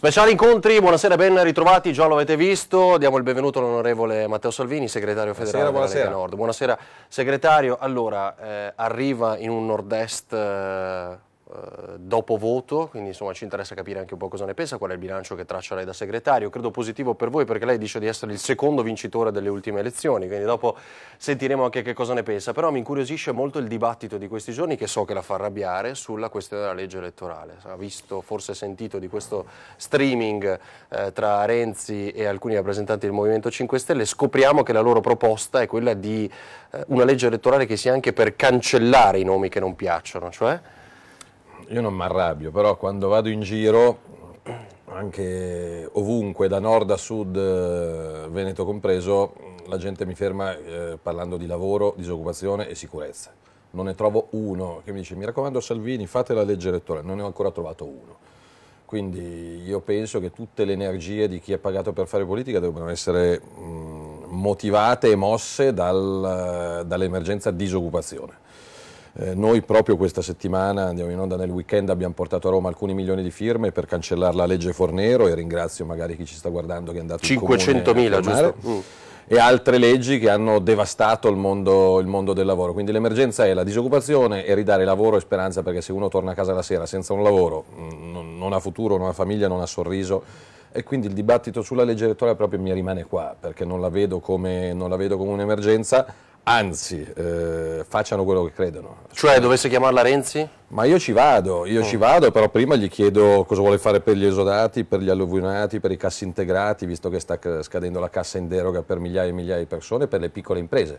Speciali incontri, buonasera, ben ritrovati, già lo avete visto, diamo il benvenuto all'onorevole Matteo Salvini, segretario federale buonasera, buonasera. Nord. Buonasera segretario, allora eh, arriva in un nord-est eh, eh, dopo voto, quindi insomma ci interessa capire anche un po' cosa ne pensa, qual è il bilancio che traccia lei da segretario, credo positivo per voi perché lei dice di essere il secondo vincitore delle ultime elezioni, quindi dopo sentiremo anche che cosa ne pensa, però mi incuriosisce molto il dibattito di questi giorni che so che la fa arrabbiare sulla questione della legge elettorale, ha visto, forse sentito di questo streaming eh, tra Renzi e alcuni rappresentanti del Movimento 5 Stelle, scopriamo che la loro proposta è quella di eh, una legge elettorale che sia anche per cancellare i nomi che non piacciono, cioè io non mi arrabbio, però quando vado in giro anche ovunque, da nord a sud, eh, Veneto compreso, la gente mi ferma eh, parlando di lavoro, disoccupazione e sicurezza. Non ne trovo uno che mi dice mi raccomando Salvini fate la legge elettorale, non ne ho ancora trovato uno. Quindi io penso che tutte le energie di chi è pagato per fare politica debbano essere mh, motivate e mosse dal, dall'emergenza disoccupazione eh, noi proprio questa settimana, andiamo in onda nel weekend, abbiamo portato a Roma alcuni milioni di firme per cancellare la legge Fornero e ringrazio magari chi ci sta guardando che è andato 500 in 500.000 giusto? Mm. E altre leggi che hanno devastato il mondo, il mondo del lavoro. Quindi l'emergenza è la disoccupazione e ridare lavoro e speranza perché se uno torna a casa la sera senza un lavoro mm, non, non ha futuro, non ha famiglia, non ha sorriso e quindi il dibattito sulla legge elettorale proprio mi rimane qua perché non la vedo come, non la vedo come un'emergenza anzi, eh, facciano quello che credono. Cioè, dovesse chiamarla Renzi? Ma io ci vado, io mm. ci oh. vado, però prima gli chiedo cosa vuole fare per gli esodati, per gli alluvionati, per i cassi integrati, visto che sta scadendo la cassa in deroga per migliaia e migliaia di persone, per le piccole imprese.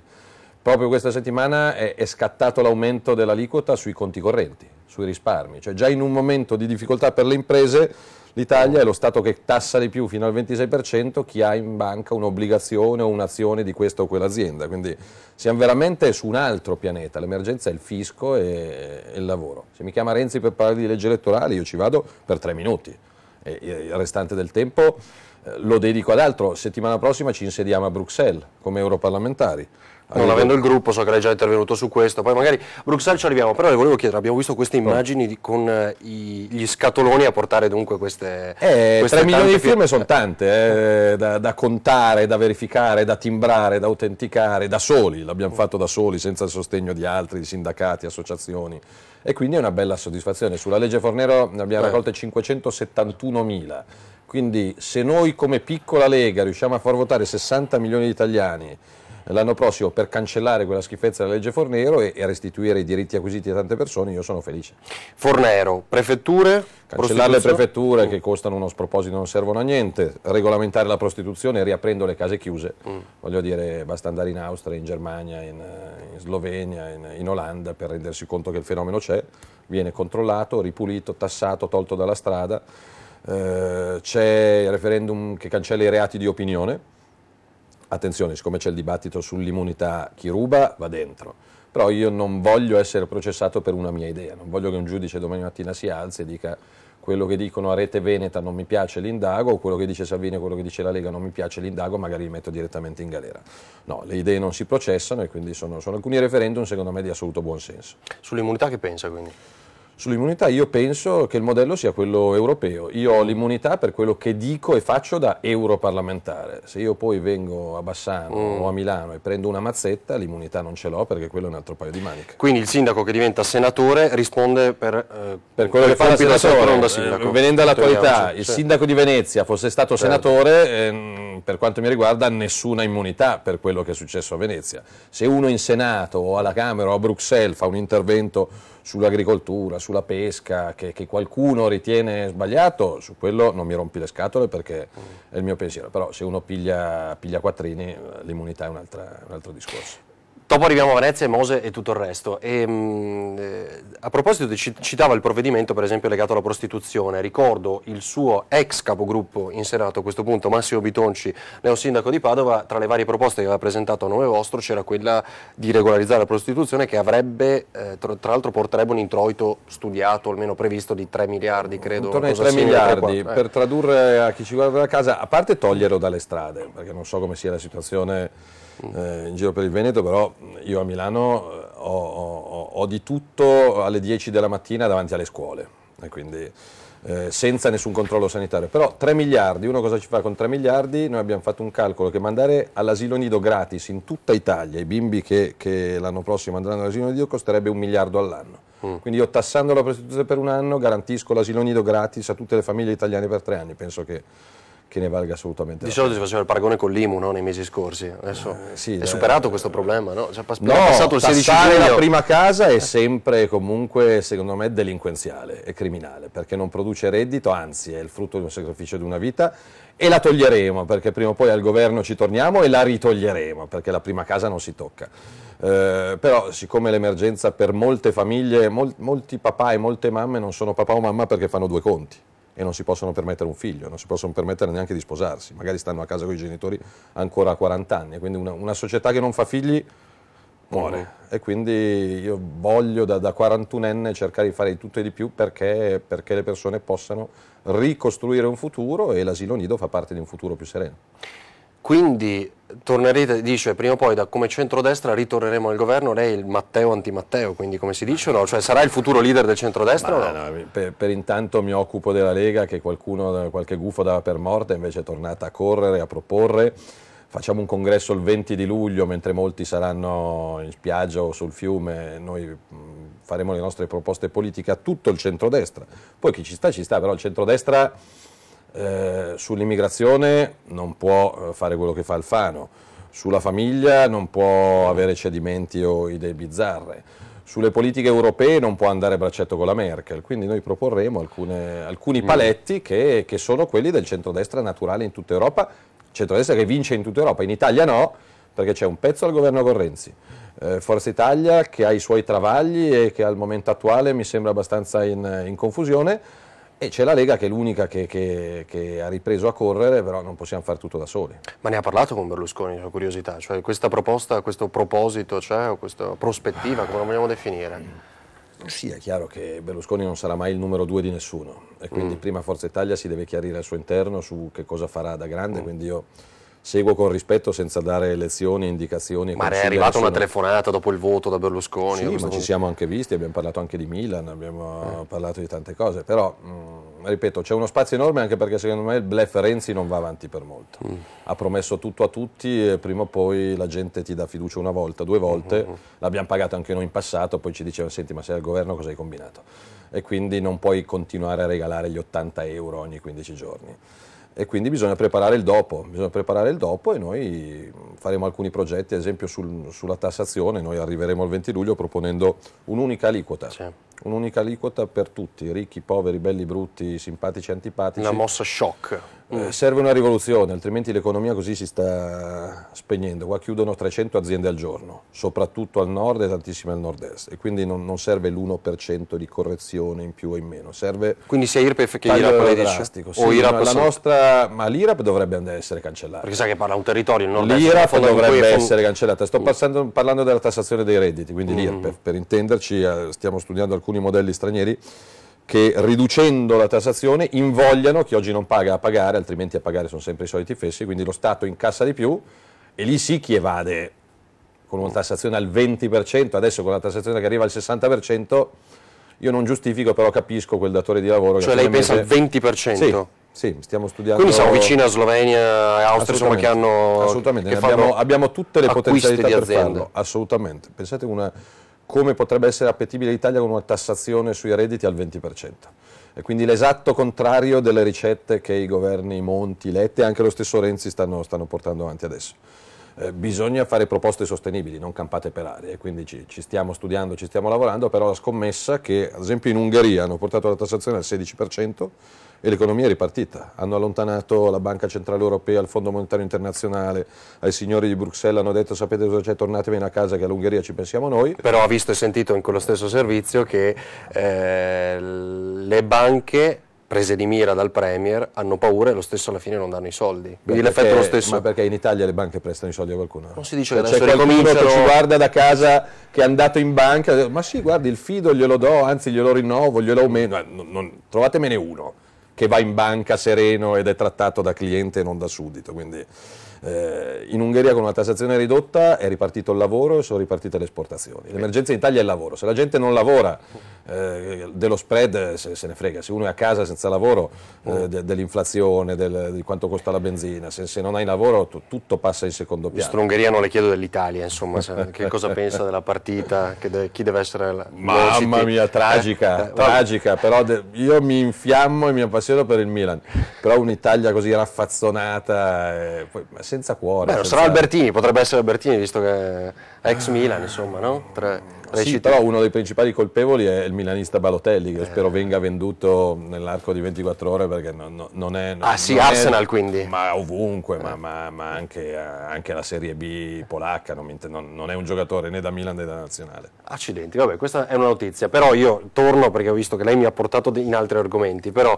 Proprio questa settimana è, è scattato l'aumento dell'aliquota sui conti correnti, sui risparmi, cioè già in un momento di difficoltà per le imprese L'Italia è lo Stato che tassa di più fino al 26% chi ha in banca un'obbligazione o un'azione di questa o quell'azienda, quindi siamo veramente su un altro pianeta, l'emergenza è il fisco e, il lavoro. Se mi chiama Renzi per parlare di legge elettorale io ci vado per tre minuti e il restante del tempo eh, lo dedico ad altro. Settimana prossima ci insediamo a Bruxelles come europarlamentari. Arrivo. Non avendo il gruppo, so che lei è già intervenuto su questo, poi magari Bruxelles ci arriviamo, però le volevo chiedere, abbiamo visto queste immagini di, con eh, i, gli scatoloni a portare dunque queste... Eh, queste 3 milioni di firme sono tante, eh, da, da, contare, da verificare, da timbrare, da autenticare, da soli, l'abbiamo fatto da soli, senza il sostegno di altri, di sindacati, associazioni, e quindi è una bella soddisfazione. Sulla legge Fornero ne abbiamo eh. raccolte 571 mila, quindi se noi come piccola Lega riusciamo a far votare 60 milioni di italiani, l'anno prossimo per cancellare quella schifezza della legge Fornero e, e restituire i diritti acquisiti a tante persone, io sono felice. Fornero, prefetture? Cancellare le prefetture mm. che costano uno sproposito, non servono a niente, regolamentare la prostituzione, riaprendo le case chiuse, mm. voglio dire basta andare in Austria, in Germania, in, eh, in Slovenia, in, in Olanda per rendersi conto che il fenomeno c'è, viene controllato, ripulito, tassato, tolto dalla strada. Eh, c'è il referendum che cancella i reati di opinione, attenzione, siccome c'è il dibattito sull'immunità, chi ruba va dentro, però io non voglio essere processato per una mia idea, non voglio che un giudice domani mattina si alzi e dica quello che dicono a Rete Veneta non mi piace l'indago, quello che dice Salvini e quello che dice la Lega non mi piace l'indago, magari li metto direttamente in galera. No, le idee non si processano e quindi sono, sono alcuni referendum secondo me di assoluto buon senso. Sull'immunità che pensa quindi? Sull'immunità io penso che il modello sia quello europeo. Io ho l'immunità per quello che dico e faccio da europarlamentare. Se io poi vengo a Bassano mm. o a Milano e prendo una mazzetta, l'immunità non ce l'ho perché quello è un altro paio di maniche. Quindi il sindaco che diventa senatore risponde per, eh, per quello che fa eh, il senatore. senatore. Eh, venendo all'attualità, il sindaco di Venezia fosse stato certo. senatore, eh, per quanto mi riguarda nessuna immunità per quello che è successo a Venezia. Se uno in Senato o alla Camera o a Bruxelles fa un intervento sull'agricoltura, sulla pesca, che, che, qualcuno ritiene sbagliato, su quello non mi rompi le scatole perché è il mio pensiero, però se uno piglia, piglia quattrini l'immunità è un, un altro discorso. Dopo arriviamo a Venezia, Mose e tutto il resto. E, mh, mm, eh, a proposito, citava il provvedimento per esempio legato alla prostituzione. Ricordo il suo ex capogruppo in Senato a questo punto, Massimo Bitonci, neosindaco di Padova, tra le varie proposte che aveva presentato a nome vostro c'era quella di regolarizzare la prostituzione che avrebbe, eh, tra, tra l'altro porterebbe un introito studiato, almeno previsto, di 3 miliardi, credo. Intorno ai 3 miliardi, 3, per eh. tradurre a chi ci guarda da casa, a parte toglierlo dalle strade, perché non so come sia la situazione eh, in giro per il Veneto, però io a Milano eh, ho, ho, ho, di tutto alle 10 della mattina davanti alle scuole, quindi eh, senza nessun controllo sanitario. Però 3 miliardi, uno cosa ci fa con 3 miliardi? Noi abbiamo fatto un calcolo che mandare all'asilo nido gratis in tutta Italia i bimbi che, che l'anno prossimo andranno all'asilo nido costerebbe un miliardo all'anno. Mm. Quindi io tassando la prostituzione per un anno garantisco l'asilo nido gratis a tutte le famiglie italiane per tre anni, penso che che ne valga assolutamente Di solito si faceva il paragone con l'IMU no? nei mesi scorsi, adesso eh, sì, è superato eh, questo problema, no? Cioè, no passato il 16 giugno... la prima casa è sempre comunque, secondo me, delinquenziale e criminale, perché non produce reddito, anzi è il frutto di un sacrificio di una vita e la toglieremo, perché prima o poi al governo ci torniamo e la ritoglieremo, perché la prima casa non si tocca. Eh, però siccome l'emergenza per molte famiglie, mol molti papà e molte mamme non sono papà o mamma perché fanno due conti, e non si possono permettere un figlio, non si possono permettere neanche di sposarsi, magari stanno a casa con i genitori ancora a 40 anni, quindi una, una società che non fa figli muore mm. e quindi io voglio da, da 41enne cercare di fare di tutto e di più perché, perché, le persone possano ricostruire un futuro e l'asilo nido fa parte di un futuro più sereno. Quindi tornerete, dice, prima o poi da, come centrodestra ritorneremo al governo, lei è il Matteo anti-Matteo, quindi come si dice no? Cioè sarà il futuro leader del centrodestra Ma, no? No, per, per, intanto mi occupo della Lega che qualcuno, qualche gufo dava per morta, invece è tornata a correre, a proporre. Facciamo un congresso il 20 di luglio, mentre molti saranno in spiaggia o sul fiume, noi faremo le nostre proposte politiche a tutto il centrodestra. Poi chi ci sta ci sta, però il centrodestra eh, sull'immigrazione non può eh, fare quello che fa Alfano, sulla famiglia non può avere cedimenti o idee bizzarre, sulle politiche europee non può andare a braccetto con la Merkel, quindi noi proporremo alcune, alcuni mm. paletti che, che sono quelli del centrodestra naturale in tutta Europa, centrodestra che vince in tutta Europa, in Italia no, perché c'è un pezzo al governo con eh, Forza Italia che ha i suoi travagli e che al momento attuale mi sembra abbastanza in, in confusione, e c'è la Lega che è l'unica che, che, che, ha ripreso a correre, però non possiamo fare tutto da soli. Ma ne ha parlato con Berlusconi, sono curiosità, cioè questa proposta, questo proposito, cioè, questa prospettiva, come la vogliamo definire? Sì, è chiaro che Berlusconi non sarà mai il numero due di nessuno e quindi mm. prima Forza Italia si deve chiarire al suo interno su che cosa farà da grande, mm. quindi io seguo con rispetto senza dare lezioni, indicazioni. Ma è arrivata una telefonata dopo il voto da Berlusconi? Sì, ma punto. ci siamo anche visti, abbiamo parlato anche di Milan, abbiamo eh. parlato di tante cose, però mh, mm, ripeto, c'è uno spazio enorme anche perché secondo me il blef Renzi non va avanti per molto. Mm. Ha promesso tutto a tutti e prima o poi la gente ti dà fiducia una volta, due volte, mm -hmm. l'abbiamo pagato anche noi in passato, poi ci diceva, senti ma sei al governo cosa hai combinato? E quindi non puoi continuare a regalare gli 80 euro ogni 15 giorni e quindi bisogna preparare il dopo, bisogna preparare il dopo e noi mm, faremo alcuni progetti, ad esempio sul, sulla tassazione, noi arriveremo al 20 luglio proponendo un'unica aliquota. Sì. Un'unica aliquota per tutti, ricchi, poveri, belli, brutti, simpatici, antipatici. Una mossa shock. Eh, serve una rivoluzione, altrimenti l'economia così si sta spegnendo. Qua chiudono 300 aziende al giorno, soprattutto al nord e tantissime al nord-est, e quindi non, non serve l'1% di correzione in più o in meno. Serve quindi sia IRPEF che IRAP lei dice? Sì, o IRAP la nostra, ma l'IRAP dovrebbe essere cancellata. Perché sa che parla un territorio, non nord-est. L'IRAP dovrebbe essere cancellata. Sto passando, parlando della tassazione dei redditi, quindi mm -hmm. l'IRPEF, per intenderci, eh, stiamo studiando alcuni modelli stranieri che riducendo la tassazione invogliano chi oggi non paga a pagare, altrimenti a pagare sono sempre i soliti fessi, quindi lo Stato incassa di più e lì sì chi evade con una tassazione al 20%, adesso con la tassazione che arriva al 60%, io non giustifico, però capisco quel datore di lavoro. Cioè lei pensa al 20%? Sì, sì, stiamo studiando. Quindi siamo vicini a Slovenia e Austria, insomma, che hanno... Assolutamente, che abbiamo, abbiamo, tutte le potenzialità per farlo, assolutamente. Pensate una come potrebbe essere appetibile l'Italia con una tassazione sui redditi al 20%. E quindi l'esatto contrario delle ricette che i governi Monti, Lette e anche lo stesso Renzi stanno, stanno portando avanti adesso. Eh, bisogna fare proposte sostenibili, non campate per aria, quindi ci, ci, stiamo studiando, ci stiamo lavorando, però la scommessa che ad esempio in Ungheria hanno portato la tassazione al 16%, e l'economia è ripartita. Hanno allontanato la Banca Centrale Europea, il Fondo Monetario Internazionale, ai signori di Bruxelles hanno detto sapete cosa c'è, tornatevene a casa che all'Ungheria ci pensiamo noi. Però ha visto e sentito in quello stesso servizio che eh, le banche prese di mira dal Premier hanno paura e lo stesso alla fine non danno i soldi. Quindi l'effetto è lo stesso. Ma perché in Italia le banche prestano i soldi a qualcuno? Non si dice cioè, che adesso ricominciano. C'è ci guarda da casa che è andato in banca, ma sì guardi il fido glielo do, anzi glielo rinnovo, glielo aumento, cioè, trovatemene uno che va in banca sereno ed è trattato da cliente e non da suddito. Quindi eh, in Ungheria con una tassazione ridotta è ripartito il lavoro e sono ripartite le esportazioni. L'emergenza in Italia è il lavoro, se la gente non lavora eh, dello spread se, se, ne frega, se uno è a casa senza lavoro eh, mm. de, dell'inflazione, del, di quanto costa la benzina, se, se non hai lavoro tu, tutto passa in secondo piano. Ministro Ungheria non le chiedo dell'Italia, insomma, che cosa pensa della partita, de, chi deve essere la... Mamma mia, tragica, eh, eh, tragica, però de, io mi infiammo e mi appassiono per il Milan, però un'Italia così raffazzonata... Eh, poi, senza cuore. Beh, senza... sarà Albertini, potrebbe essere Albertini, visto che è ex ah. Milan, insomma, no? Tre, tre sì, città. però uno dei principali colpevoli è il milanista Balotelli, che eh. spero venga venduto nell'arco di 24 ore, perché no, no, non è... Non, ah sì, non Arsenal è, quindi. Ma ovunque, eh. ma, ma, ma anche, anche, la Serie B polacca, non, non, è un giocatore né da Milan né da Nazionale. Accidenti, vabbè, questa è una notizia, però io torno perché ho visto che lei mi ha portato in altri argomenti, però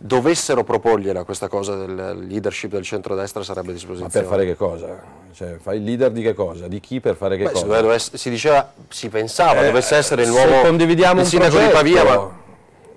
dovessero proporgliela questa cosa del leadership del centrodestra sarebbe a disposizione. Ma per fare che cosa? Cioè, fai il leader di che cosa? Di chi per fare che Beh, cosa? Dovesse, si diceva, si pensava eh, dovesse essere il nuovo condividiamo il sindaco progetto, di Pavia. Ma...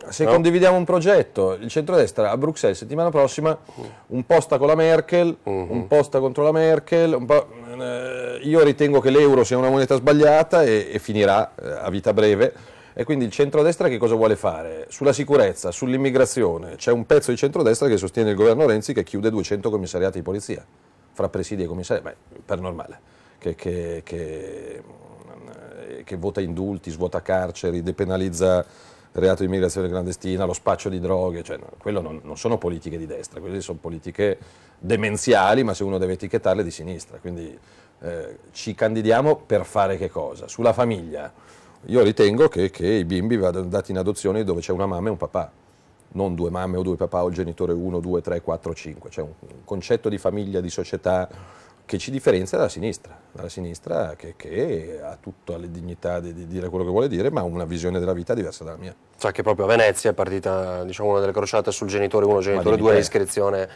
Se no? condividiamo un progetto, il centrodestra a Bruxelles settimana prossima, mm. un posta con la Merkel, uh mm-hmm. -huh. un posta contro la Merkel, po', eh, io ritengo che l'euro sia una moneta sbagliata e, e finirà eh, a vita breve e quindi il centrodestra che cosa vuole fare? Sulla sicurezza, sull'immigrazione, c'è un pezzo di centrodestra che sostiene il governo Renzi che chiude 200 commissariati di polizia, fra presidi e commissari, beh, per normale, che, che, che, mm, che vota indulti, svuota carceri, depenalizza reato di immigrazione clandestina, lo spaccio di droghe, cioè, no, quello non, non, sono politiche di destra, quelle sono politiche demenziali, ma se uno deve etichettarle di sinistra. Quindi eh, ci candidiamo per fare che cosa? Sulla famiglia io ritengo che, che i bimbi vadano dati in adozione dove c'è una mamma e un papà, non due mamme o due papà o il genitore 1, 2, 3, 4, 5. C'è un, un concetto di famiglia, di società che ci differenzia dalla sinistra, dalla sinistra che, che ha tutta la dignità di, di, dire quello che vuole dire, ma ha una visione della vita diversa dalla mia. Cioè che proprio a Venezia è partita diciamo, una delle crociate sul genitore 1, genitore 2, iscrizione.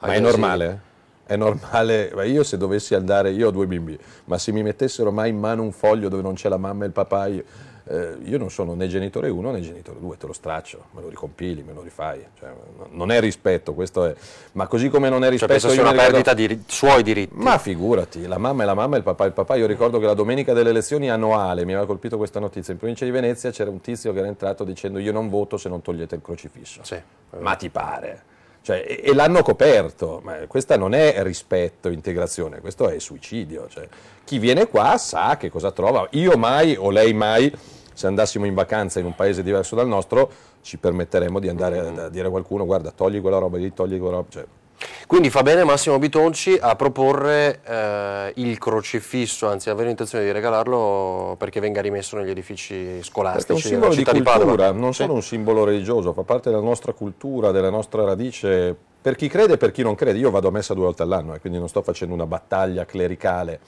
Ma è normale? Sì è normale, io se dovessi andare, io ho due bimbi, ma se mi mettessero mai in mano un foglio dove non c'è la mamma e il papà, io, eh, io non sono né genitore 1 né genitore 2, te lo straccio, me lo ricompili, me lo rifai, cioè, no, non è rispetto, questo è, ma così come non è cioè, rispetto... Cioè, penso sia una ricordo, perdita di suoi diritti. Ma figurati, la mamma è la mamma e il papà è il papà, io ricordo che la domenica delle elezioni annuale, mi aveva colpito questa notizia, in provincia di Venezia c'era un tizio che era entrato dicendo io non voto se non togliete il crocifisso, sì. ma ti pare? Cioè, e, e, l'hanno coperto, ma questa non è rispetto, integrazione, questo è suicidio. Cioè, chi viene qua sa che cosa trova, io mai o lei mai, se andassimo in vacanza in un paese diverso dal nostro, ci permetteremmo di andare a, a dire a qualcuno guarda togli quella roba lì, togli quella roba. Cioè, quindi fa bene Massimo Bitonci a proporre eh, il crocifisso, anzi avere intenzione di regalarlo perché venga rimesso negli edifici scolastici. Perché è un simbolo di cultura, di non sì. solo un simbolo religioso, fa parte della nostra cultura, della nostra radice, per chi crede e per chi non crede. Io vado a messa due volte all'anno e eh, quindi non sto facendo una battaglia clericale,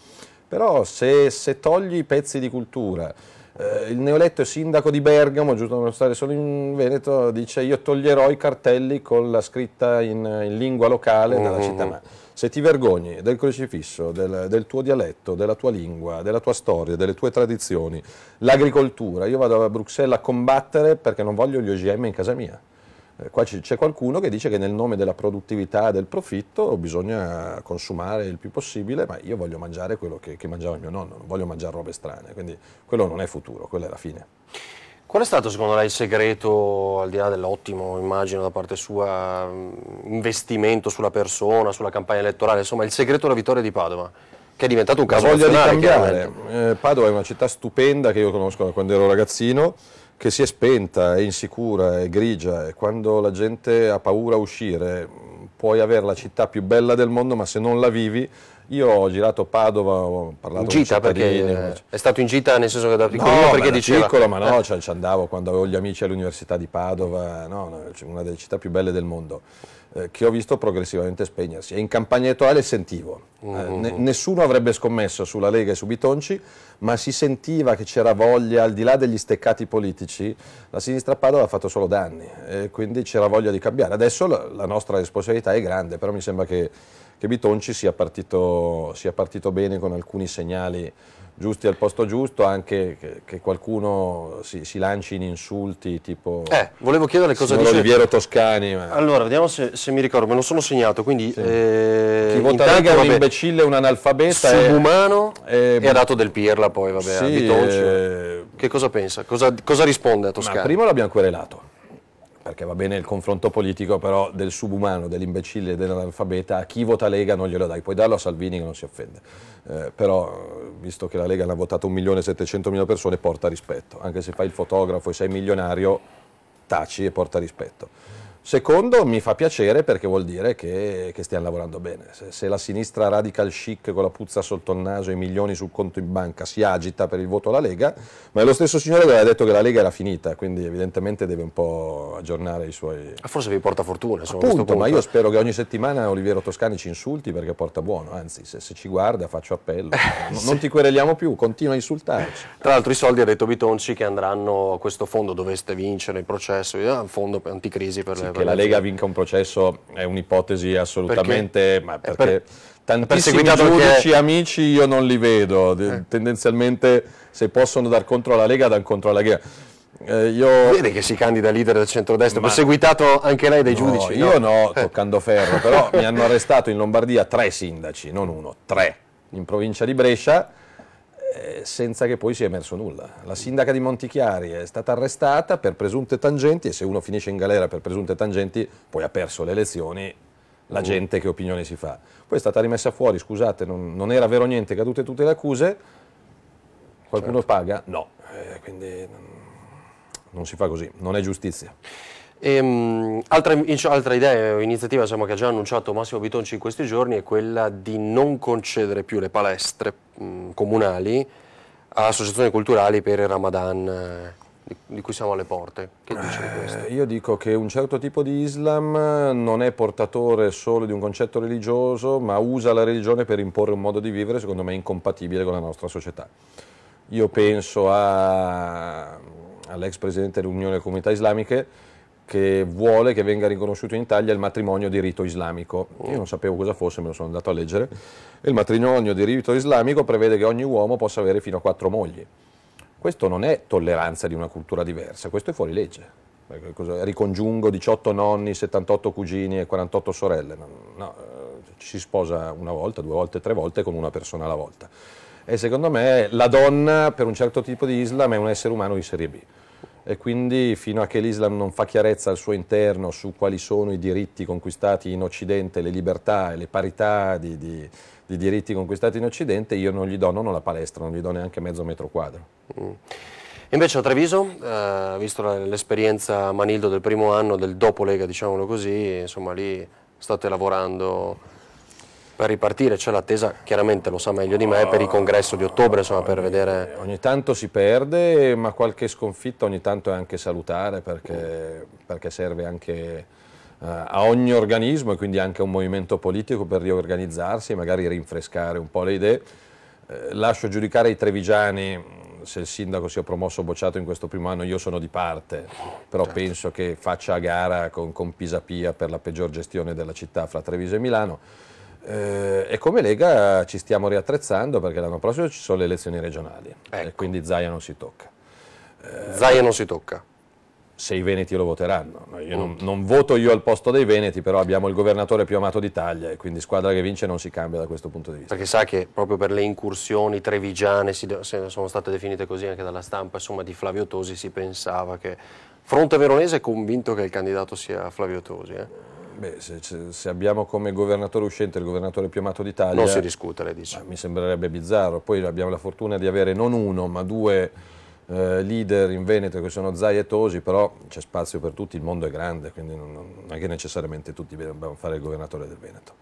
però se, se togli pezzi di cultura, eh, il neoletto sindaco di Bergamo, giusto per stare solo in Veneto, dice io toglierò i cartelli con la scritta in, in lingua locale della mm -hmm. città. Ma se ti vergogni del crocifisso, del, del, tuo dialetto, della tua lingua, della tua storia, delle tue tradizioni, l'agricoltura, io vado a Bruxelles a combattere perché non voglio gli OGM in casa mia. Eh, qua c'è qualcuno che dice che nel nome della produttività e del profitto bisogna consumare il più possibile, ma io voglio mangiare quello che, che mangiava mio nonno, non voglio mangiare robe strane, quindi quello non è futuro, quella è la fine. Qual è stato secondo lei il segreto, al di là dell'ottimo, immagino, da parte sua, mm, investimento sulla persona, sulla campagna elettorale, insomma il segreto della vittoria di Padova? Che è diventato un caso La voglia di cambiare. Eh, Padova è una città stupenda che io conosco da quando ero ragazzino, che si è spenta, è insicura, è grigia e quando la gente ha paura a uscire puoi avere la città più bella del mondo ma se non la vivi io ho girato Padova, ho parlato in gita perché è stato in gita nel senso che da piccolino no, perché diceva piccolo ma no, eh. cioè, ci andavo quando avevo gli amici all'università di Padova, no, una delle città più belle del mondo eh, che ho visto progressivamente spegnersi e in campagna elettorale sentivo, mm -hmm. eh, ne, mm-hmm. nessuno avrebbe scommesso sulla Lega e su Bitonci ma si sentiva che c'era voglia, al di là degli steccati politici, la sinistra Padova ha fatto solo danni, e quindi c'era voglia di cambiare. Adesso la, la nostra responsabilità è grande, però mi sembra che che Bitonci sia partito, sia partito bene con alcuni segnali giusti al posto giusto, anche che, che qualcuno si, si, lanci in insulti tipo... Eh, volevo chiedere cosa dice... Oliviero Toscani. Ma... Allora, vediamo se, se, mi ricordo, me lo sono segnato, quindi... Sì. Eh, Chi vota Lega è un imbecille, un analfabeta... Eh, subumano eh, e, ha dato del Pirla poi, vabbè, sì, eh... Che cosa pensa? Cosa, cosa risponde a Toscani? Ma prima l'abbiamo querelato perché va bene il confronto politico, però del subumano, dell'imbecille, dell'analfabeta, a chi vota Lega non glielo dai, puoi darlo a Salvini che non si offende, eh, però visto che la Lega l'ha votato 1.700.000 persone porta rispetto, anche se fai il fotografo e sei milionario, taci e porta rispetto. Secondo, mi fa piacere perché vuol dire che, che stiamo lavorando bene. Se, se, la sinistra radical chic con la puzza sotto il naso e i milioni sul conto in banca si agita per il voto alla Lega, ma è lo stesso signore che aveva detto che la Lega era finita, quindi evidentemente deve un po' aggiornare i suoi... Forse vi porta fortuna. Insomma, Appunto, ma io spero che ogni settimana Oliviero Toscani ci insulti perché porta buono, anzi se, se ci guarda faccio appello, non, sì. non ti querelliamo più, continua a insultarci. Tra l'altro i soldi, ha detto Bitonci, che andranno a questo fondo doveste vincere il processo, un eh, fondo anticrisi per... Sì che la Lega vinca un processo è un'ipotesi assolutamente... Perché? Ma perché tantissimi giudici che... amici io non li vedo, eh. tendenzialmente se possono dar contro alla Lega danno contro alla Lega. Eh, io... Vede che si candida leader del centrodestra, ma... perseguitato anche lei dai no, giudici. Io no eh. toccando ferro, però mi hanno arrestato in Lombardia tre sindaci, non uno, tre, in provincia di Brescia eh, senza che poi sia emerso nulla. La sindaca di Montichiari è stata arrestata per presunte tangenti e se uno finisce in galera per presunte tangenti poi ha perso le elezioni, la mm. gente che opinione si fa. Poi è stata rimessa fuori, scusate, non, non era vero niente, cadute tutte le accuse, qualcuno certo. paga? No, eh, quindi mm, non si fa così, non è giustizia. E, ehm, altra, altra, idea o eh, iniziativa diciamo, che ha già annunciato Massimo Bitonci in questi giorni è quella di non concedere più le palestre mh, comunali a associazioni culturali per il Ramadan eh, di, di cui siamo alle porte. Che dice di eh, questo? io dico che un certo tipo di Islam non è portatore solo di un concetto religioso, ma usa la religione per imporre un modo di vivere, secondo me, incompatibile con la nostra società. Io penso all'ex presidente dell'Unione delle Comunità Islamiche, che vuole che venga riconosciuto in Italia il matrimonio di rito islamico. Io non sapevo cosa fosse, me lo sono andato a leggere. Il matrimonio di rito islamico prevede che ogni uomo possa avere fino a quattro mogli. Questo non è tolleranza di una cultura diversa, questo è fuori legge. Eh, ricongiungo 18 nonni, 78 cugini e 48 sorelle. No, eh, ci si sposa una volta, due volte, tre volte con una persona alla volta. E secondo me la donna, per un certo tipo di Islam, è un essere umano di serie B e quindi fino a che l'Islam non fa chiarezza al suo interno su quali sono i diritti conquistati in Occidente, le libertà e le parità di, di, di, diritti conquistati in Occidente, io non gli do non la palestra, non gli do neanche mezzo metro quadro. Mm. Invece a Treviso, eh, visto l'esperienza Manildo del primo anno, del dopo Lega, diciamolo così, insomma lì state lavorando per ripartire, c'è l'attesa, chiaramente lo sa meglio di me, per il congresso di ottobre, insomma, per vedere... Ogni tanto si perde, ma qualche sconfitta ogni tanto è anche salutare perché, perché serve anche eh, a ogni organismo e quindi anche a un movimento politico per riorganizzarsi e magari rinfrescare un po' le idee. Eh, lascio giudicare i trevigiani se il sindaco sia promosso o bocciato in questo primo anno, io sono di parte, però certo. penso che faccia gara con, con Pisapia per la peggior gestione della città fra Treviso e Milano. Eh, e come Lega ci stiamo riattrezzando perché l'anno prossimo ci sono le elezioni regionali ecco. e quindi Zaia non si tocca. Eh, Zaia non si tocca. Se i Veneti lo voteranno, no, non, non, voto io al posto dei Veneti, però abbiamo il governatore più amato d'Italia e quindi squadra che vince non si cambia da questo punto di vista. Perché sa che proprio per le incursioni trevigiane, si, sono state definite così anche dalla stampa, insomma di Flavio Tosi si pensava che Fronte Veronese è convinto che il candidato sia Flavio Tosi. Eh? Beh, se, se, abbiamo come governatore uscente il governatore più amato d'Italia... Non si discute, le dice. Ah, mi sembrerebbe bizzarro. Poi abbiamo la fortuna di avere non uno, ma due eh, leader in Veneto che sono Zai e Tosi, però c'è spazio per tutti, il mondo è grande, quindi non, non è che necessariamente tutti dobbiamo fare il governatore del Veneto.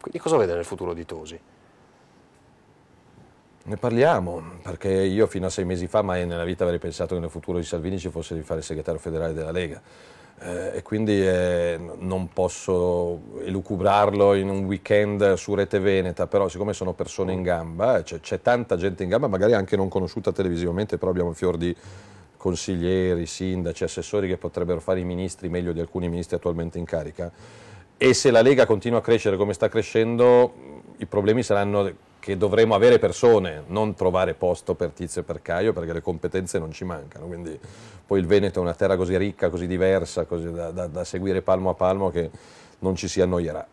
Quindi cosa vede nel futuro di Tosi? Ne parliamo, perché io fino a sei mesi fa mai nella vita avrei pensato che nel futuro di Salvini ci fosse di fare il segretario federale della Lega eh, e quindi eh, non posso elucubrarlo in un weekend su Rete Veneta, però siccome sono persone in gamba, cioè, c'è tanta gente in gamba, magari anche non conosciuta televisivamente, però abbiamo fior di consiglieri, sindaci, assessori che potrebbero fare i ministri meglio di alcuni ministri attualmente in carica. E se la Lega continua a crescere come sta crescendo, i problemi saranno che dovremo avere persone, non trovare posto per Tizio e per Caio, perché le competenze non ci mancano. Quindi poi il Veneto è una terra così ricca, così diversa, così da, da, da seguire palmo a palmo che non ci si annoierà.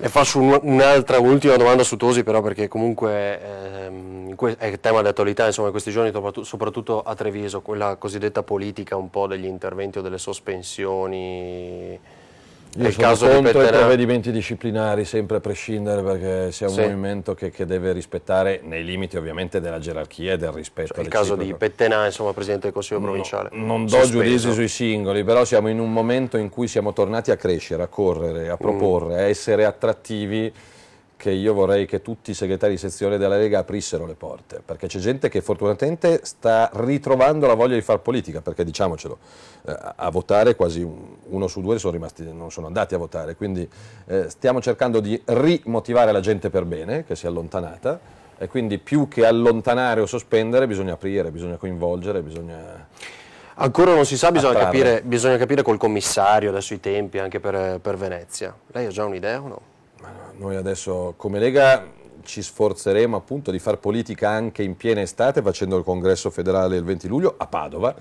Le faccio un'altra, un'ultima domanda su Tosi però perché comunque ehm, è tema di attualità insomma in questi giorni soprattutto a Treviso quella cosiddetta politica un po' degli interventi o delle sospensioni io è il caso contro ripetere... i provvedimenti disciplinari, sempre a prescindere, perché sia un sì. movimento che, che, deve rispettare, nei limiti ovviamente della gerarchia e del rispetto. Cioè, il caso di Pettenà, insomma, Presidente del Consiglio no, Provinciale. Non do giudizi sui singoli, però siamo in un momento in cui siamo tornati a crescere, a correre, a mm. proporre, mm. a essere attrattivi che io vorrei che tutti i segretari di sezione della Lega aprissero le porte, perché c'è gente che fortunatamente sta ritrovando la voglia di fare politica, perché diciamocelo, eh, a votare quasi uno su due sono rimasti, non sono andati a votare, quindi eh, stiamo cercando di rimotivare la gente per bene, che si è allontanata, e quindi più che allontanare o sospendere bisogna aprire, bisogna coinvolgere, bisogna... Ancora non si sa, bisogna capire, bisogna capire, col commissario adesso i tempi anche per, per Venezia. Lei ha già un'idea o no? Noi adesso come Lega ci sforzeremo appunto di far politica anche in piena estate facendo il congresso federale il 20 luglio a Padova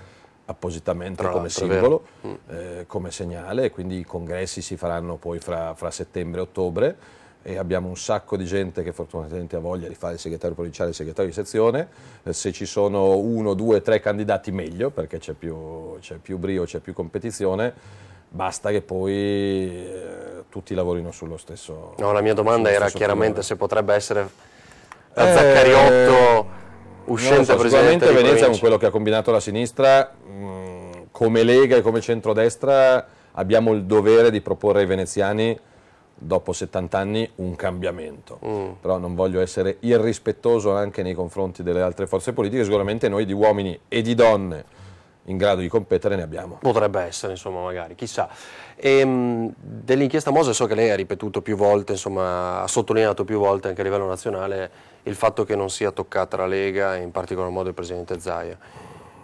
appositamente Tra come simbolo, mm. eh, come segnale, quindi i congressi si faranno poi fra, fra settembre e ottobre e abbiamo un sacco di gente che fortunatamente ha voglia di fare il segretario provinciale e il segretario di sezione, eh, se ci sono uno, due, tre candidati meglio perché c'è più, più, brio, c'è più competizione, basta che poi... Eh, tutti lavorino sullo stesso... No, la mia domanda era chiaramente se potrebbe essere la eh, Zaccariotto uscente so, presidente Sicuramente Venezia con quello che ha combinato la sinistra, mh, mm, come Lega e come centrodestra abbiamo il dovere di proporre ai veneziani dopo 70 anni un cambiamento. Mm. Però non voglio essere irrispettoso anche nei confronti delle altre forze politiche, sicuramente noi di uomini e di donne in grado di competere ne abbiamo. Potrebbe essere, insomma, magari, chissà. Ehm, dell'inchiesta Mose so che lei ha ripetuto più volte, insomma, ha sottolineato più volte anche a livello nazionale il fatto che non sia toccata la Lega e in particolar modo il presidente Zaia.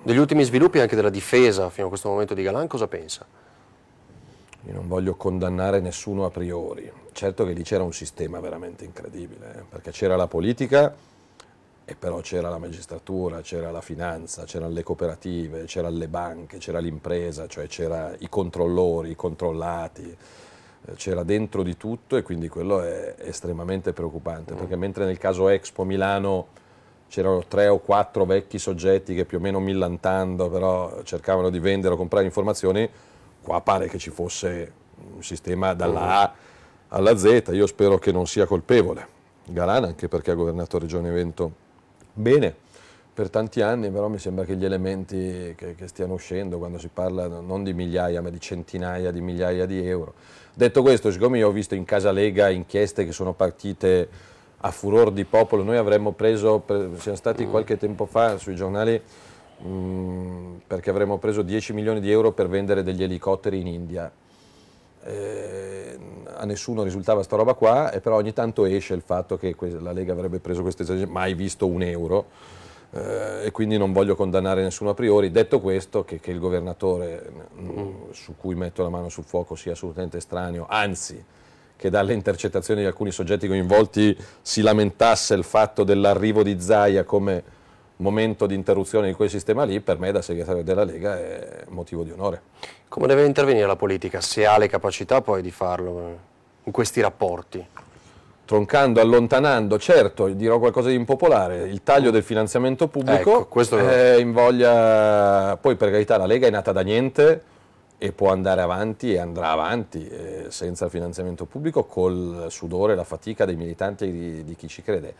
Degli ultimi sviluppi anche della difesa fino a questo momento di Galan, cosa pensa? Io non voglio condannare nessuno a priori. Certo che lì c'era un sistema veramente incredibile, eh, perché c'era la politica e però c'era la magistratura, c'era la finanza, c'erano le cooperative, c'erano le banche, c'era l'impresa, cioè c'erano i controllori, i controllati, eh, c'era dentro di tutto e quindi quello è estremamente preoccupante, mm. perché mentre nel caso Expo Milano c'erano tre o quattro vecchi soggetti che più o meno millantando però cercavano di vendere o comprare informazioni, qua pare che ci fosse un sistema dalla mm. A alla Z, io spero che non sia colpevole. Galana anche perché ha governato Regione Vento bene per tanti anni, però mi sembra che gli elementi che, che, stiano uscendo, quando si parla non di migliaia ma di centinaia di migliaia di euro. Detto questo, siccome io ho visto in Casa Lega inchieste che sono partite a furor di popolo, noi avremmo preso, siamo stati qualche tempo fa sui giornali, mh, mm, perché avremmo preso 10 milioni di euro per vendere degli elicotteri in India eh, a nessuno risultava sta roba qua, e però ogni tanto esce il fatto che la Lega avrebbe preso questo mai visto un euro. Eh, e quindi non voglio condannare nessuno a priori, detto questo che, che il governatore mm, mm. su cui metto la mano sul fuoco sia assolutamente estraneo, anzi che dalle intercettazioni di alcuni soggetti coinvolti si lamentasse il fatto dell'arrivo di Zaia come momento di interruzione di quel sistema lì, per me da segretario della Lega è motivo di onore. Come deve intervenire la politica, se ha le capacità poi di farlo eh, in questi rapporti? troncando, allontanando, certo, dirò qualcosa di impopolare, il taglio del finanziamento pubblico ecco, eh, invoglia, poi per carità la Lega è nata da niente e può andare avanti e andrà avanti eh, senza il finanziamento pubblico col sudore e la fatica dei militanti e di, di chi ci crede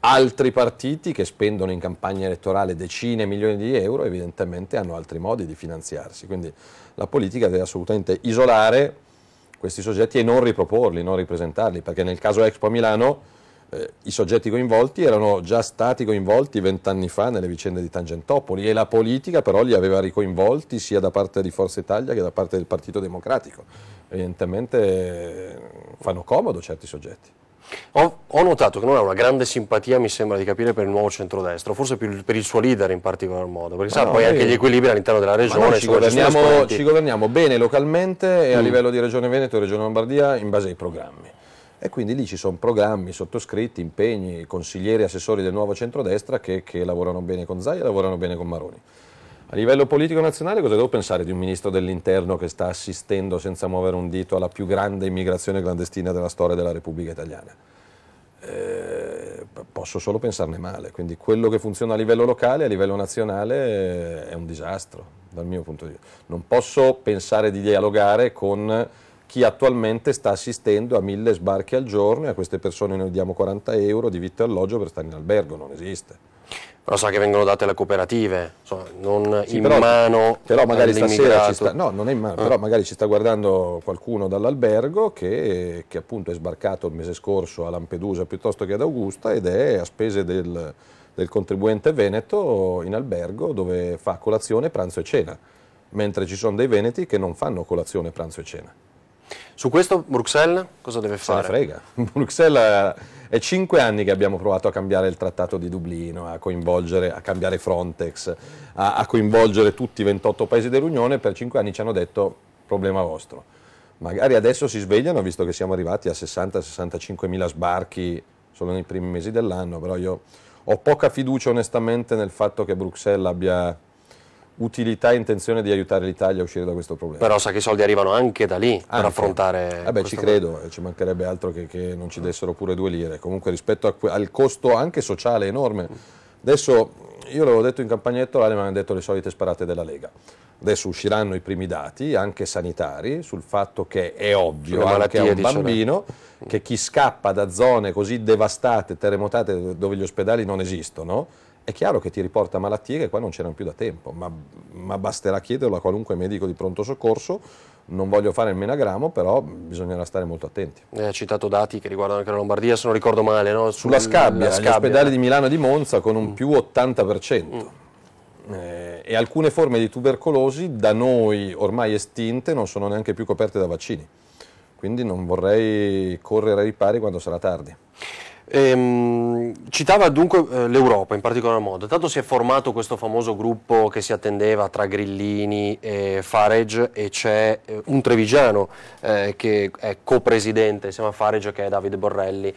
Altri partiti che spendono in campagna elettorale decine e milioni di euro evidentemente hanno altri modi di finanziarsi, quindi la politica deve assolutamente isolare questi soggetti e non riproporli, non ripresentarli, perché nel caso Expo a Milano eh, i soggetti coinvolti erano già stati coinvolti vent'anni fa nelle vicende di Tangentopoli e la politica però li aveva ricoinvolti sia da parte di Forza Italia che da parte del Partito Democratico. Evidentemente eh, fanno comodo certi soggetti. Ho, ho, notato che non ha una grande simpatia, mi sembra di capire, per il nuovo centrodestra, forse più, per il suo leader in particolar modo, perché sa no, poi noi... Eh. anche gli equilibri all'interno della regione. Ci governiamo, ci governiamo, bene localmente e mm. a livello di Regione Veneto e Regione Lombardia in base ai programmi. E quindi lì ci sono programmi sottoscritti, impegni, consiglieri, assessori del nuovo centrodestra che, che lavorano bene con Zai e lavorano bene con Maroni. A livello politico nazionale cosa devo pensare di un ministro dell'interno che sta assistendo senza muovere un dito alla più grande immigrazione clandestina della storia della Repubblica Italiana? Eh, posso solo pensarne male, quindi quello che funziona a livello locale, a livello nazionale eh, è un disastro dal mio punto di vista. Non posso pensare di dialogare con chi attualmente sta assistendo a mille sbarchi al giorno e a queste persone noi diamo 40 euro di vitto e alloggio per stare in albergo, non esiste però sa che vengono date alle cooperative, insomma, non sì, in però, mano però magari stasera ci sta, no, non è in mano, eh. però magari ci sta guardando qualcuno dall'albergo che, che, appunto è sbarcato il mese scorso a Lampedusa piuttosto che ad Augusta ed è a spese del, del contribuente veneto in albergo dove fa colazione, pranzo e cena, mentre ci sono dei veneti che non fanno colazione, pranzo e cena. Su questo Bruxelles cosa deve fare? Se ne frega. Bruxelles è cinque anni che abbiamo provato a cambiare il trattato di Dublino, a coinvolgere, a cambiare Frontex, a, a coinvolgere tutti i 28 paesi dell'Unione, per cinque anni ci hanno detto problema vostro. Magari adesso si svegliano, visto che siamo arrivati a 60-65 mila sbarchi solo nei primi mesi dell'anno, però io ho poca fiducia onestamente nel fatto che Bruxelles abbia utilità e intenzione di aiutare l'Italia a uscire da questo problema. Però sa che i soldi arrivano anche da lì anche. per affrontare... Vabbè eh ci credo, problema. ci mancherebbe altro che, che, non ci dessero pure due lire, comunque rispetto a, al costo anche sociale enorme. Adesso io l'avevo detto in campagna elettorale mi hanno detto le solite sparate della Lega. Adesso usciranno i primi dati, anche sanitari, sul fatto che è ovvio anche a un bambino che chi scappa da zone così devastate, terremotate, dove gli ospedali non esistono, è chiaro che ti riporta malattie che qua non c'erano più da tempo, ma, ma, basterà chiederlo a qualunque medico di pronto soccorso, non voglio fare il menagramo, però bisognerà stare molto attenti. Eh, ha citato dati che riguardano anche la Lombardia, se non ricordo male, no? sulla scabbia, scabbia, gli ospedali di Milano e di Monza con un mm. più 80%. Mm. Eh, e alcune forme di tubercolosi da noi ormai estinte non sono neanche più coperte da vaccini. Quindi non vorrei correre ai ripari quando sarà tardi. Ehm, citava dunque eh, l'Europa in particolar modo, tanto si è formato questo famoso gruppo che si attendeva tra Grillini e Farage e c'è eh, un trevigiano eh, che è co-presidente insieme a Farage che è Davide Borrelli.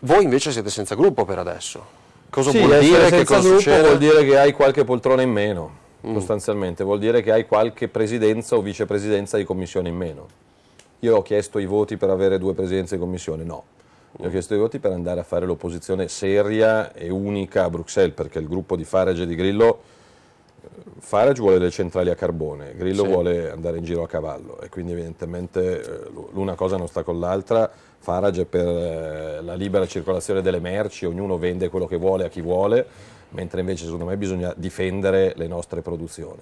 Voi invece siete senza gruppo per adesso. Cosa sì, vuol dire che cosa gruppo succede? vuol dire che hai qualche poltrona in meno, mm. sostanzialmente, vuol dire che hai qualche presidenza o vicepresidenza di commissione in meno. Io ho chiesto i voti per avere due presidenze di commissione, no, mi ho chiesto i voti per andare a fare l'opposizione seria e unica a Bruxelles, perché il gruppo di Farage e di Grillo, eh, Farage vuole le centrali a carbone, Grillo sì. vuole andare in giro a cavallo e quindi evidentemente eh, l'una cosa non sta con l'altra, Farage è per eh, la libera circolazione delle merci, ognuno vende quello che vuole a chi vuole, mentre invece secondo me bisogna difendere le nostre produzioni.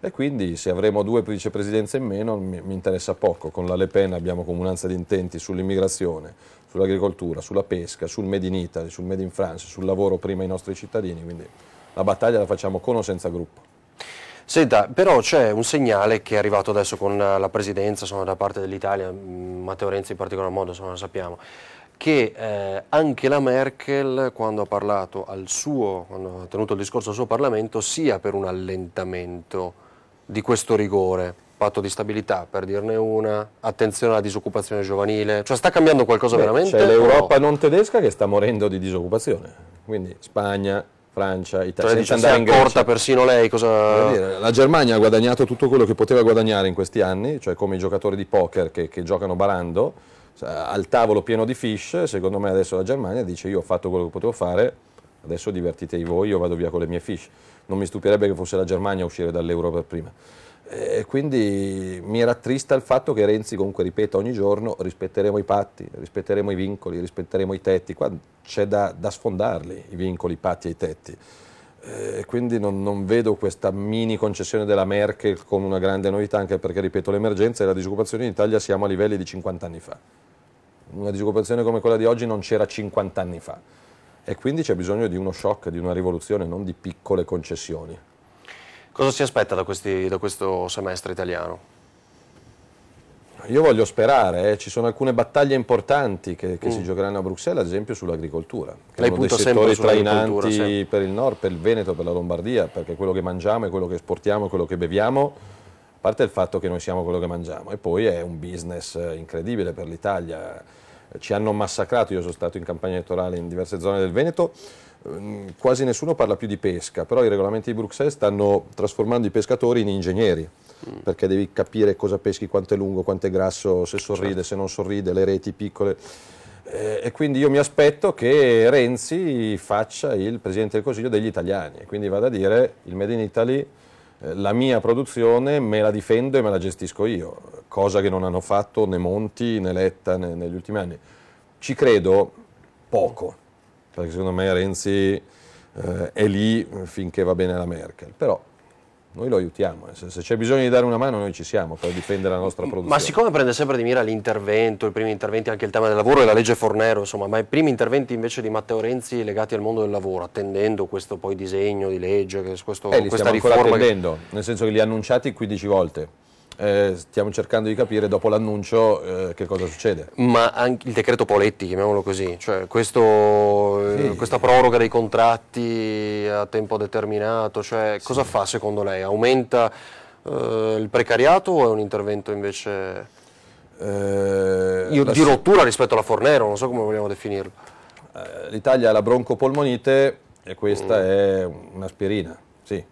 E quindi se avremo due vicepresidenze in meno mi, interessa poco, con la Le Pen abbiamo comunanza di intenti sull'immigrazione, sull'agricoltura, sulla pesca, sul Made in Italy, sul Made in France, sul lavoro prima i nostri cittadini, quindi la battaglia la facciamo con o senza gruppo. Senta, però c'è un segnale che è arrivato adesso con la presidenza insomma, da parte dell'Italia, mm, Matteo Renzi in particolar modo, insomma, lo sappiamo, che eh, anche la Merkel quando ha parlato al suo, quando ha tenuto il discorso al suo Parlamento, sia per un allentamento di questo rigore patto di stabilità, per dirne una, attenzione alla disoccupazione giovanile, cioè sta cambiando qualcosa Beh, veramente? C'è l'Europa no? non tedesca che sta morendo di disoccupazione, quindi Spagna, Francia, Italia, cioè, senza andare in persino lei cosa... Dire, la Germania ha guadagnato tutto quello che poteva guadagnare in questi anni, cioè come i giocatori di poker che, che giocano barando, cioè, al tavolo pieno di fish, secondo me adesso la Germania dice io ho fatto quello che potevo fare, adesso divertitevi voi, io vado via con le mie fish. Non mi stupirebbe che fosse la Germania a uscire dall'euro per prima. E quindi mi rattrista il fatto che Renzi comunque ripeta ogni giorno rispetteremo i patti, rispetteremo i vincoli, rispetteremo i tetti, qua c'è da, da sfondarli i vincoli, i patti e i tetti. E quindi non, non, vedo questa mini concessione della Merkel come una grande novità, anche perché, ripeto, l'emergenza e la disoccupazione in Italia siamo a livelli di 50 anni fa. Una disoccupazione come quella di oggi non c'era 50 anni fa. E quindi c'è bisogno di uno shock, di una rivoluzione, non di piccole concessioni. Cosa si aspetta da, questi, da questo semestre italiano? Io voglio sperare, eh. ci sono alcune battaglie importanti che, che mm. si giocheranno a Bruxelles, ad esempio sull'agricoltura, che Lei è uno dei settori trainanti sempre. per il nord, per il Veneto, per la Lombardia, perché quello che mangiamo è quello che esportiamo, è quello che beviamo, a parte il fatto che noi siamo quello che mangiamo, e poi è un business eh, incredibile per l'Italia, ci hanno massacrato, io sono stato in campagna elettorale in diverse zone del Veneto, Ehm, quasi nessuno parla più di pesca, però i regolamenti di Bruxelles stanno trasformando i pescatori in ingegneri, mm. perché devi capire cosa peschi, quanto è lungo, quanto è grasso, se sorride, certo. se non sorride, le reti piccole. Eh, e quindi io mi aspetto che Renzi faccia il Presidente del Consiglio degli italiani, e quindi vada a dire il Made in Italy, eh, la mia produzione me la difendo e me la gestisco io, cosa che non hanno fatto né Monti né Letta né, negli ultimi anni. Ci credo poco perché secondo me Renzi eh, è lì finché va bene la Merkel, però noi lo aiutiamo, eh. se, c'è bisogno di dare una mano noi ci siamo per difendere la nostra produzione. Ma siccome prende sempre di mira l'intervento, i primi interventi, anche il tema del lavoro e la legge Fornero, insomma, ma i primi interventi invece di Matteo Renzi legati al mondo del lavoro, attendendo questo poi disegno di legge, questo, eh, questa riforma... Li stiamo ancora attendendo, che... nel senso che li ha annunciati 15 volte eh, stiamo cercando di capire dopo l'annuncio eh, che cosa succede. Ma anche il decreto Poletti, chiamiamolo così, cioè questo, eh, sì. questa proroga dei contratti a tempo determinato, cioè, sì. cosa fa secondo lei? Aumenta eh, il precariato o è un intervento invece eh, Io, di rottura rispetto alla Fornero, non so come vogliamo definirlo? Eh, L'Italia ha la broncopolmonite e questa mm. è un'aspirina, sì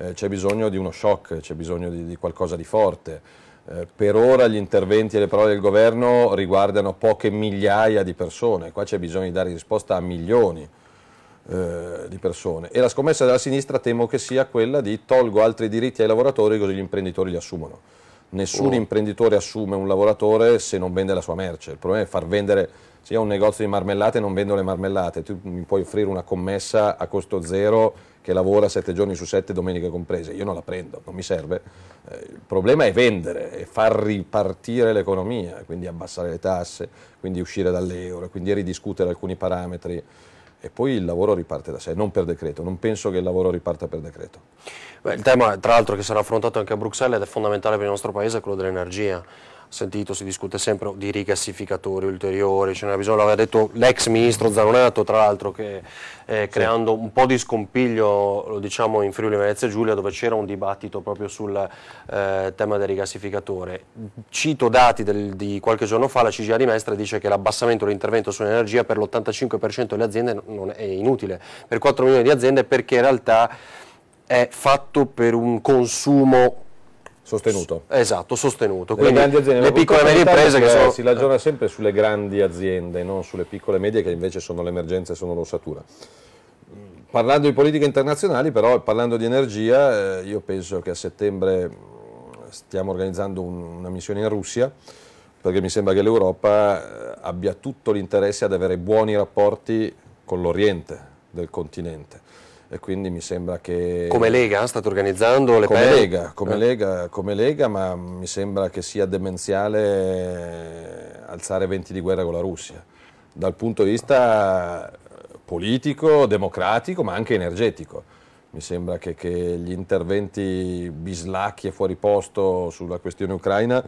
eh, c'è bisogno di uno shock, c'è bisogno di, di qualcosa di forte. Eh, per ora gli interventi e le parole del governo riguardano poche migliaia di persone, qua c'è bisogno di dare risposta a milioni eh, di persone e la scommessa della sinistra temo che sia quella di tolgo altri diritti ai lavoratori così gli imprenditori li assumono. Nessun oh. imprenditore assume un lavoratore se non vende la sua merce, il problema è far vendere se io ho un negozio di marmellate e non vendo le marmellate, tu mi puoi offrire una commessa a costo zero che lavora sette giorni su sette, domeniche comprese, io non la prendo, non mi serve. Eh, il problema è vendere e far ripartire l'economia, quindi abbassare le tasse, quindi uscire dall'euro, quindi ridiscutere alcuni parametri e poi il lavoro riparte da sé, non per decreto, non penso che il lavoro riparta per decreto. Beh, il tema tra l'altro che sarà affrontato anche a Bruxelles ed è fondamentale per il nostro paese è quello dell'energia sentito, si discute sempre di rigassificatori ulteriori, ce cioè, n'era bisogno, l'aveva detto l'ex ministro Zanonato tra l'altro che eh, creando un po' di scompiglio lo diciamo in Friuli Venezia Giulia dove c'era un dibattito proprio sul eh, tema del rigassificatore. Cito dati del, di qualche giorno fa, la CGA di Mestre dice che l'abbassamento dell'intervento sull'energia per l'85% delle aziende è inutile, per 4 milioni di aziende perché in realtà è fatto per un consumo Sostenuto. Esatto, sostenuto. Quindi le, aziende, le piccole e medie imprese che sono... Si ragiona sempre sulle grandi aziende, non sulle piccole e medie che invece sono l'emergenza e sono l'ossatura. Parlando di politica internazionale, però, parlando di energia, eh, io penso che a settembre mm, stiamo organizzando un, una missione in Russia, perché mi sembra che l'Europa eh, abbia tutto l'interesse ad avere buoni rapporti con l'Oriente del continente e quindi mi sembra che... Come Lega state organizzando le come Lega, come, eh. Lega, come Lega, ma mi sembra che sia demenziale alzare venti di guerra con la Russia, dal punto di vista politico, democratico, ma anche energetico. Mi sembra che, che gli interventi bislacchi e fuori posto sulla questione ucraina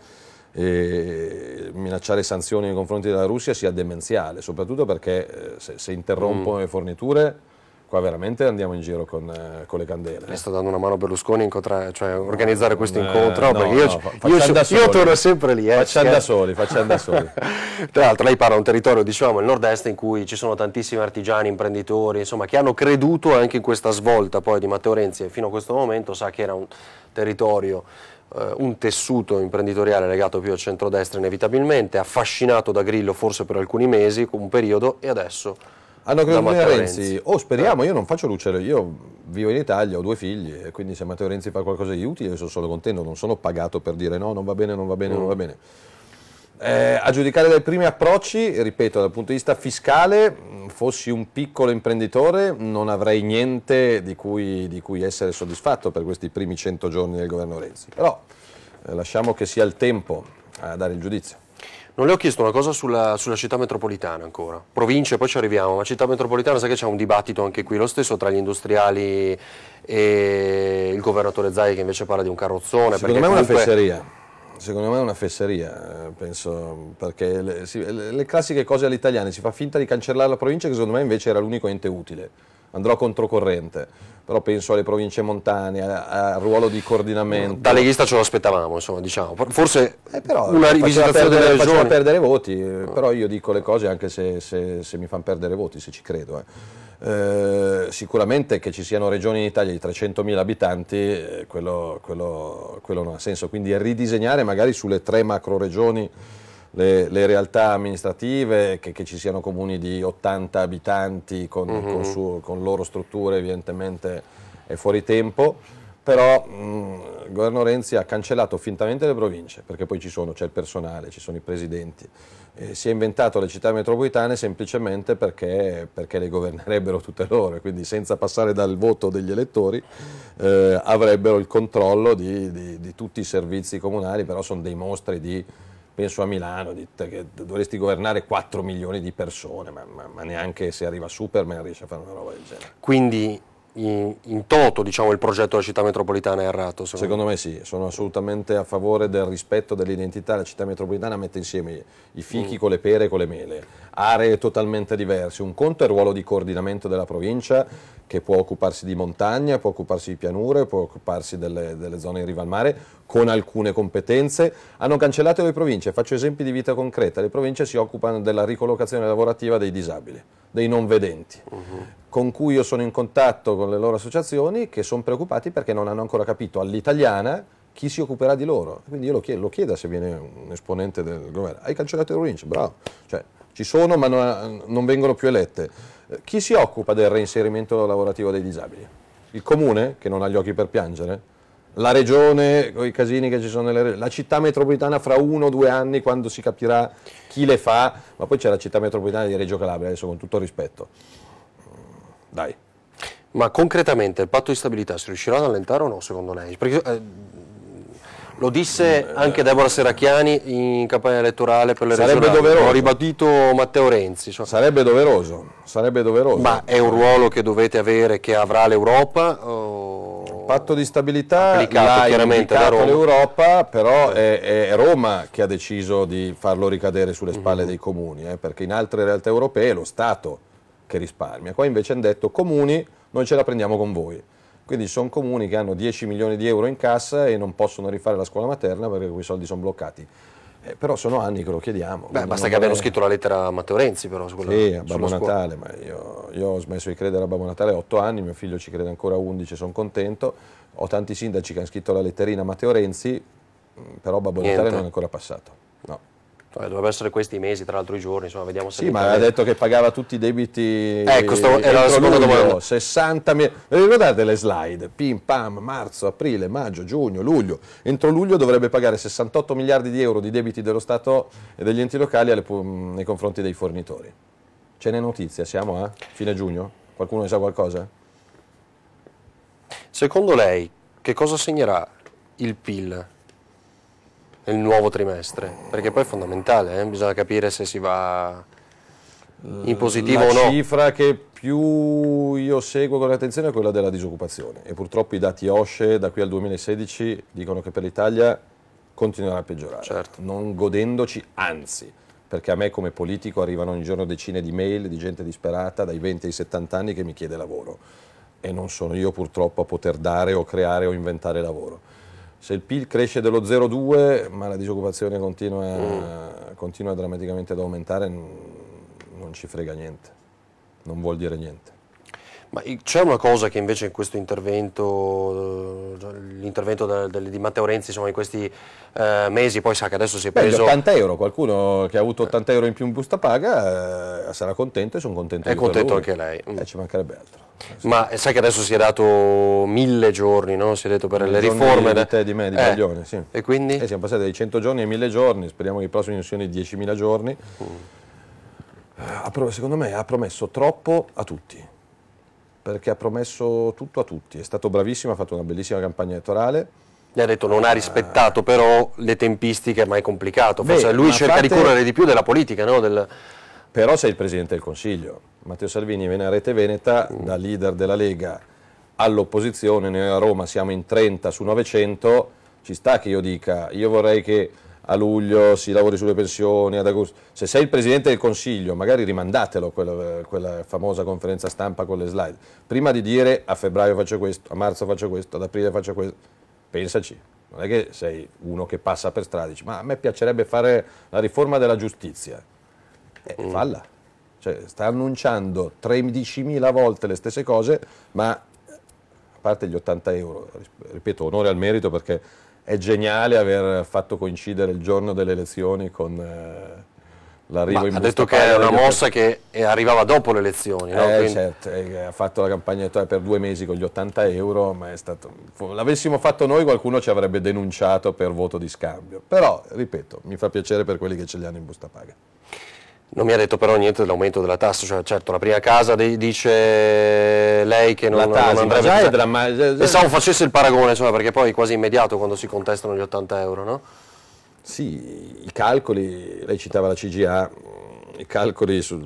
e minacciare sanzioni nei confronti della Russia sia demenziale, soprattutto perché eh, se, se interrompono mm. le forniture qua veramente andiamo in giro con, eh, con le candele. Le sta dando una mano Berlusconi incontra- cioè, organizzare questo eh, incontro? No, io, no, io, io, io, torno sempre lì. Eh, facciamo da soli, facciamo da soli. Tra l'altro lei parla di un territorio, diciamo, il nord-est in cui ci sono tantissimi artigiani, imprenditori, insomma, che hanno creduto anche in questa svolta poi di Matteo Renzi e fino a questo momento sa che era un territorio eh, un tessuto imprenditoriale legato più al centrodestra inevitabilmente, affascinato da Grillo forse per alcuni mesi, un periodo, e adesso hanno creduto in Renzi. Renzi. Oh, speriamo, eh. io non faccio lucere, io vivo in Italia, ho due figli, e quindi se Matteo Renzi fa qualcosa di utile sono solo contento, non sono pagato per dire no, non va bene, non va bene, mm. non va mm. bene. Eh, a giudicare dai primi approcci, ripeto, dal punto di vista fiscale, mm, fossi un piccolo imprenditore non avrei niente di cui, di cui essere soddisfatto per questi primi 100 giorni del governo Renzi. Però eh, lasciamo che sia il tempo eh, a dare il giudizio. Non le ho chiesto una cosa sulla, sulla, città metropolitana ancora, province poi ci arriviamo, ma città metropolitana sai che c'è un dibattito anche qui, lo stesso tra gli industriali e il governatore Zai che invece parla di un carrozzone. Secondo me è comunque... una fesseria, secondo me è una fesseria, eh, penso, perché le, le classiche cose all'italiana si fa finta di cancellare la provincia che secondo me invece era l'unico ente utile andrò controcorrente, però penso alle province montane, al ruolo di coordinamento. Da leghista ce lo aspettavamo, insomma, diciamo. forse eh però, una rivisitazione delle regioni. Faceva perdere voti, però io dico le cose anche se, se, se mi fanno perdere voti, se ci credo. Eh. Eh, sicuramente che ci siano regioni in Italia di 300.000 abitanti, eh, quello, quello, quello non ha senso, quindi ridisegnare magari sulle tre macro regioni le, le realtà amministrative, che, che, ci siano comuni di 80 abitanti con, mm -hmm. con, su, con loro strutture evidentemente è fuori tempo, però mh, mm, il governo Renzi ha cancellato fintamente le province, perché poi ci sono, c'è il personale, ci sono i presidenti, eh, si è inventato le città metropolitane semplicemente perché, perché, le governerebbero tutte loro, quindi senza passare dal voto degli elettori eh, avrebbero il controllo di, di, di tutti i servizi comunali, però sono dei mostri di penso a Milano, dite che dovresti governare 4 milioni di persone, ma, ma, ma neanche se arriva Superman riesce a fare una roba del genere. Quindi in, in toto diciamo, il progetto della città metropolitana è errato? Secondo, secondo me. sì, sono assolutamente a favore del rispetto dell'identità. La città metropolitana mette insieme i fichi mm. con le pere e con le mele aree totalmente diverse. Un conto è il ruolo di coordinamento della provincia che può occuparsi di montagna, può occuparsi di pianure, può occuparsi delle, delle zone in riva al mare con alcune competenze. Hanno cancellato le province, faccio esempi di vita concreta, le province si occupano della ricollocazione lavorativa dei disabili dei non vedenti, uh -huh. con cui io sono in contatto con le loro associazioni che sono preoccupati perché non hanno ancora capito all'italiana chi si occuperà di loro. Quindi io lo chiedo, lo chiedo se viene un esponente del governo. Hai cancellato le province, bravo. Cioè, ci sono ma no, non vengono più elette. Eh, chi si occupa del reinserimento lavorativo dei disabili? Il comune, che non ha gli occhi per piangere? La regione, con i casini che ci sono nelle regioni, la città metropolitana fra uno o due anni quando si capirà chi le fa, ma poi c'è la città metropolitana di Reggio Calabria, adesso con tutto rispetto. Dai. Ma concretamente il patto di stabilità si riuscirà ad allentare o no secondo lei? Perché eh, lo disse anche Deborah Seracchiani in campagna elettorale per le sarebbe regionali. Doveroso. L'ho ribadito Matteo Renzi. Cioè. Sarebbe, doveroso. sarebbe doveroso, Ma è un ruolo che dovete avere, che avrà l'Europa? Il patto di stabilità l'ha chiaramente l'Europa, però è, è, Roma che ha deciso di farlo ricadere sulle mhm. spalle mm -hmm. dei comuni, eh, perché in altre realtà europee è lo Stato che risparmia. Qua invece hanno detto comuni, noi ce la prendiamo con voi. Quindi sono comuni che hanno 10 milioni di euro in cassa e non possono rifare la scuola materna perché quei soldi sono bloccati. Eh, però sono anni che lo chiediamo. Beh, basta che abbiano scritto la lettera a Matteo Renzi però su quella, Sì, a Babbo Natale, ma io, io, ho smesso di credere a Babbo Natale a 8 anni, mio figlio ci crede ancora a 11, sono contento. Ho tanti sindaci che hanno scritto la letterina a Matteo Renzi, però Babbo Niente. Natale non è ancora passato. No dovrebbero essere questi i mesi, tra l'altro i giorni, insomma, vediamo se... Sì, ma ha detto che pagava tutti i debiti... Ecco, stavo, era la seconda luglio, domanda. 60 mila... Ricordate le slide? Pim, pam, marzo, aprile, maggio, giugno, luglio. Entro luglio dovrebbe pagare 68 miliardi di euro di debiti dello Stato e degli enti locali alle, nei confronti dei fornitori. Ce n'è notizia, siamo a fine giugno? Qualcuno ne sa qualcosa? Secondo lei, che cosa segnerà il PIL nel nuovo trimestre, perché poi è fondamentale, eh? bisogna capire se si va eh, in positivo La o no. La cifra che più io seguo con attenzione è quella della disoccupazione e purtroppo i dati OSCE da qui al 2016 dicono che per l'Italia continuerà a peggiorare, certo. non godendoci, anzi, perché a me come politico arrivano ogni giorno decine di mail di gente disperata dai 20 ai 70 anni che mi chiede lavoro e non sono io purtroppo a poter dare o creare o inventare lavoro se il PIL cresce dello 0,2 ma la disoccupazione continua, mm. continua drammaticamente ad aumentare non ci frega niente, non vuol dire niente. Ma c'è una cosa che invece in questo intervento, eh, l'intervento di Matteo Renzi insomma, in questi eh, mesi, poi sa che adesso si è preso... Beh, 80 euro, qualcuno che ha avuto 80 eh. euro in più in busta paga eh, sarà contento e sono contento È contento anche lei. Mm. Eh, ci mancherebbe altro. Ma eh, sai che adesso si è dato mille giorni, no? si è detto per mille le riforme. Di te, di me, di eh. sì. E quindi? siamo passati dai 100 giorni ai 1000 giorni, speriamo che i prossimi siano i 10.000 giorni. Mm. Secondo me ha promesso troppo a tutti perché ha promesso tutto a tutti, è stato bravissimo, ha fatto una bellissima campagna elettorale. Gli ha detto non ha rispettato eh. però le tempistiche, ma è complicato, forse beh, lui cerca fate... di correre di più della politica, no? Del... Però sei il Presidente del Consiglio, Matteo Salvini viene a Rete Veneta mm. da leader della Lega all'opposizione, noi a Roma siamo in 30 su 900, ci sta che io dica, io vorrei che a luglio si lavori sulle pensioni, ad agosto. Se sei il Presidente del Consiglio, magari rimandatelo quella, quella, famosa conferenza stampa con le slide. Prima di dire a febbraio faccio questo, a marzo faccio questo, ad aprile faccio questo, pensaci. Non è che sei uno che passa per strada e dici ma a me piacerebbe fare la riforma della giustizia. Eh, mm. Falla. Cioè, sta annunciando 13.000 volte le stesse cose, ma eh, a parte gli 80 euro, ripeto, onore al merito perché è geniale aver fatto coincidere il giorno delle elezioni con eh, l'arrivo Ma in Ha detto che era una mossa che eh, arrivava dopo le elezioni. No? Eh, Quindi... certo, eh, ha fatto la campagna elettorale per due mesi con gli 80 euro, ma è stato... l'avessimo fatto noi qualcuno ci avrebbe denunciato per voto di scambio. Però, ripeto, mi fa piacere per quelli che ce li hanno in busta paga. Non mi ha detto però niente dell'aumento della tassa, cioè, certo la prima casa de- dice lei che non, la tasi, non andrebbe... Già è drammatica. Pensavo facesse il paragone, cioè, perché poi è quasi immediato quando si contestano gli 80 euro, no? Sì, i calcoli, lei citava la CGA, i calcoli sul,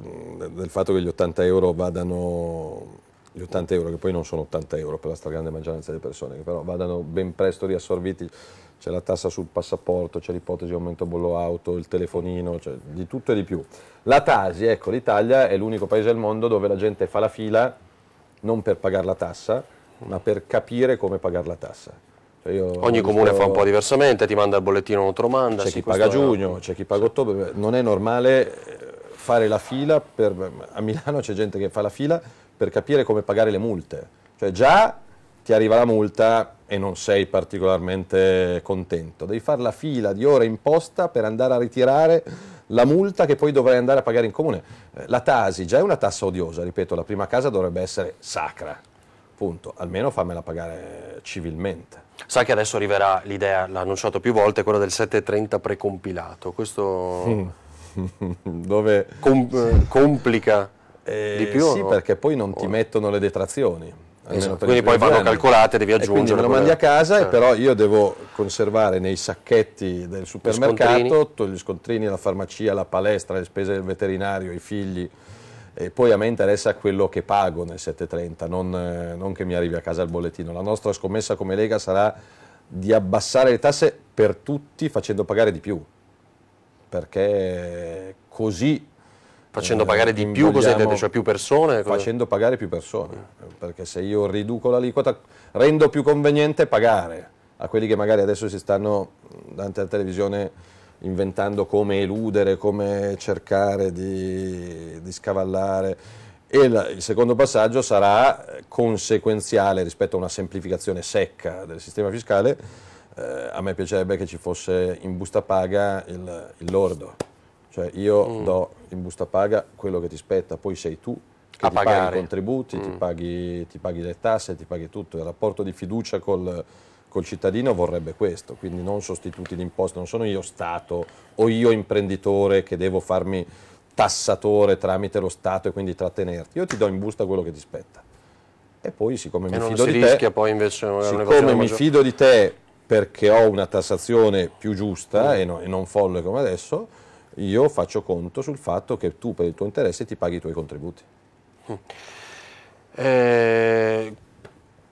del fatto che gli 80 euro vadano, gli 80 euro che poi non sono 80 euro per la stragrande maggioranza delle persone, che però vadano ben presto riassorbiti c'è la tassa sul passaporto, c'è l'ipotesi di aumento bollo auto, il telefonino, cioè di tutto e di più. La Tasi, ecco, l'Italia è l'unico paese al mondo dove la gente fa la fila non per pagare la tassa, ma per capire come pagare la tassa. Cioè Ogni comune visto, fa un po' diversamente, ti manda il bollettino, non te lo manda. C'è chi paga a giugno, c'è chi paga ottobre, non è normale eh, fare la fila, per, a Milano c'è gente che fa la fila per capire come pagare le multe. Cioè già ti arriva la multa e non sei particolarmente contento. Devi fare la fila di ora imposta per andare a ritirare la multa che poi dovrai andare a pagare in comune. Eh, la Tasi già è una tassa odiosa, ripeto, la prima casa dovrebbe essere sacra. Punto, almeno fammela pagare civilmente. Sai che adesso arriverà l'idea, l'ha annunciato più volte, quella del 730 precompilato. Questo dove Com eh, complica eh, di più? Sì, no? perché poi non ti oh. mettono le detrazioni Esatto. Quindi poi vanno anni. calcolate, devi aggiungere. E quindi me lo mandi a casa, certo. però io devo conservare nei sacchetti del supermercato scontrini. gli scontrini, la farmacia, la palestra, le spese del veterinario, i figli. E poi a me interessa quello che pago nel 730, non, eh, non che mi arrivi a casa il bollettino. La nostra scommessa come Lega sarà di abbassare le tasse per tutti facendo pagare di più, perché così Facendo eh, pagare di più, cosa intende? Cioè più persone? Cosa? Facendo pagare più persone, perché se io riduco l'aliquota rendo più conveniente pagare a quelli che magari adesso si stanno davanti alla televisione inventando come eludere, come cercare di, di scavallare. E la, il secondo passaggio sarà conseguenziale rispetto a una semplificazione secca del sistema fiscale. Eh, a me piacerebbe che ci fosse in busta paga il, il lordo. Cioè io mm. do in busta paga quello che ti spetta, poi sei tu che a ti pagare. paghi i contributi, mm. ti, paghi, ti, paghi, le tasse, ti paghi tutto. Il rapporto di fiducia col, col cittadino vorrebbe questo, quindi non sostituti d'imposta, non sono io Stato o io imprenditore che devo farmi tassatore tramite lo Stato e quindi trattenerti. Io ti do in busta quello che ti spetta. E poi siccome, e mi, fido si te, siccome mi fido di te, perché ho una tassazione più giusta mm. e, no, e non folle come adesso, io faccio conto sul fatto che tu per il tuo interesse ti paghi i tuoi contributi. Eh,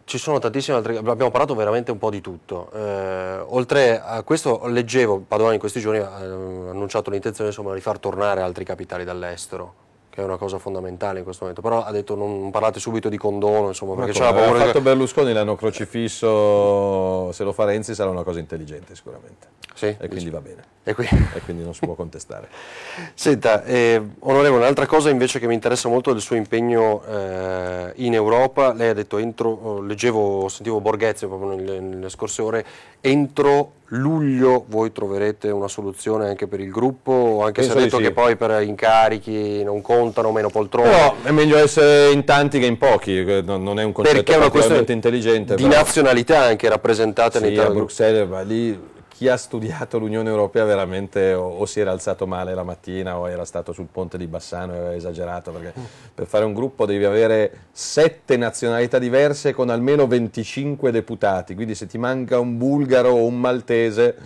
ci sono tantissime altre, cose, abbiamo parlato veramente un po' di tutto. Eh, oltre a questo leggevo, Padovani in questi giorni ha eh, annunciato l'intenzione insomma, di far tornare altri capitali dall'estero che è una cosa fondamentale in questo momento. Però ha detto non parlate subito di condono, insomma, perché c'era paura. Ha fatto di... Berlusconi, l'hanno crocifisso, se lo fa Renzi sarà una cosa intelligente sicuramente. Sì, e quindi dice. va bene. E, qui? e, quindi non si può contestare. Senta, eh, onorevole, un'altra cosa invece che mi interessa molto del suo impegno eh, in Europa, lei ha detto entro, oh, leggevo, sentivo Borghezio proprio nelle, nelle scorse ore, entro luglio voi troverete una soluzione anche per il gruppo, anche Penso se ho detto sì. che poi per incarichi non contano meno poltrone. No, è meglio essere in tanti che in pochi, non è un concetto Perché è particolarmente intelligente. Di però. nazionalità anche rappresentate sì, all'interno. a Bruxelles va lì chi ha studiato l'Unione Europea veramente o, o, si era alzato male la mattina o era stato sul ponte di Bassano e aveva esagerato, perché per fare un gruppo devi avere sette nazionalità diverse con almeno 25 deputati, quindi se ti manca un bulgaro o un maltese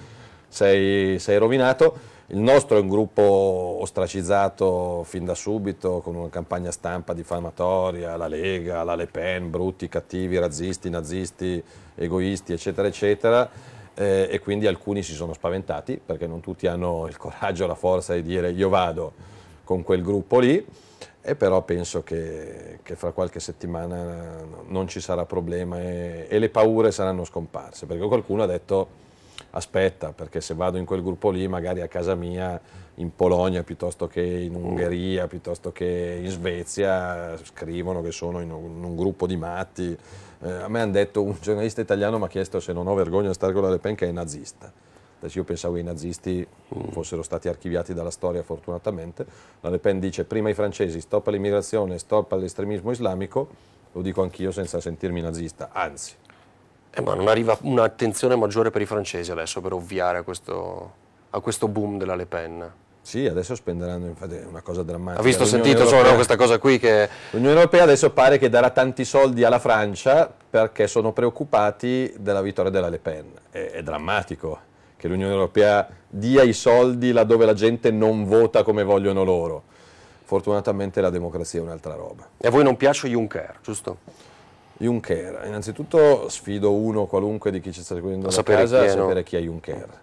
sei, sei rovinato. Il nostro è un gruppo ostracizzato fin da subito con una campagna stampa diffamatoria, la Lega, la Le Pen, brutti, cattivi, razzisti, nazisti, egoisti, eccetera, eccetera eh, e quindi alcuni si sono spaventati perché non tutti hanno il coraggio, la forza di dire io vado con quel gruppo lì e però penso che, che fra qualche settimana eh, non ci sarà problema e, e le paure saranno scomparse perché qualcuno ha detto aspetta perché se vado in quel gruppo lì magari a casa mia in Polonia piuttosto che in mm. Ungheria, piuttosto che in Svezia, scrivono che sono in un, in un gruppo di matti. Eh, a me hanno detto, un giornalista italiano mi ha chiesto se non ho vergogna di stare con la Le Pen che è nazista. Adesso io pensavo che i nazisti mm. fossero stati archiviati dalla storia fortunatamente. La Le Pen dice prima i francesi, stop all'immigrazione, stop all'estremismo islamico, lo dico anch'io senza sentirmi nazista, anzi. Eh, ma non arriva un'attenzione maggiore per i francesi adesso per ovviare a questo, a questo boom della Le Pen? Sì, adesso spenderanno, infatti è una cosa drammatica. Ha visto, sentito Europea, solo questa cosa qui che... L'Unione Europea adesso pare che darà tanti soldi alla Francia perché sono preoccupati della vittoria della Le Pen. È, è drammatico che l'Unione Europea dia i soldi laddove la gente non vota come vogliono loro. Fortunatamente la democrazia è un'altra roba. E a voi non piace Juncker, giusto? Juncker, innanzitutto sfido uno qualunque di chi ci sta seguendo a casa a sapere chi è Juncker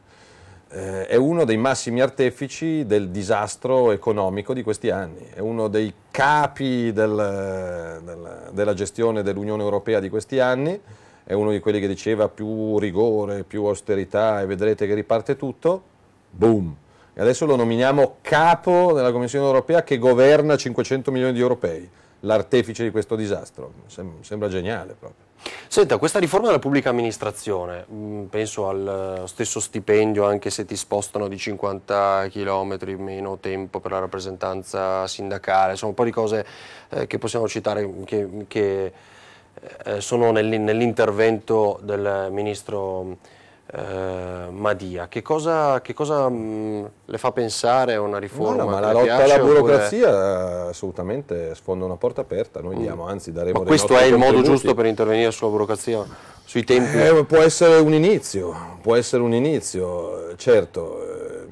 eh, è uno dei massimi artefici del disastro economico di questi anni, è uno dei capi del, del, della gestione dell'Unione Europea di questi anni, è uno di quelli che diceva più rigore, più austerità e vedrete che riparte tutto, boom. E adesso lo nominiamo capo della Commissione Europea che governa 500 milioni di europei, l'artefice di questo disastro. Sem- sembra geniale proprio. Senta, questa riforma della pubblica amministrazione, mm, penso al eh, stesso stipendio anche se ti spostano di 50 km, meno tempo per la rappresentanza sindacale, sono un po' di cose eh, che possiamo citare che, che eh, sono nell'intervento del ministro mm, eh, Madia. Che cosa, che cosa mh, mm, le fa pensare a una riforma? No, no, ma la lotta alla oppure... burocrazia eh, assolutamente sfonda una porta aperta, noi mm. diamo, anzi daremo... Ma questo è il modo giusto per intervenire sulla burocrazia, sui tempi? Eh, può essere un inizio, può essere un inizio, certo, eh,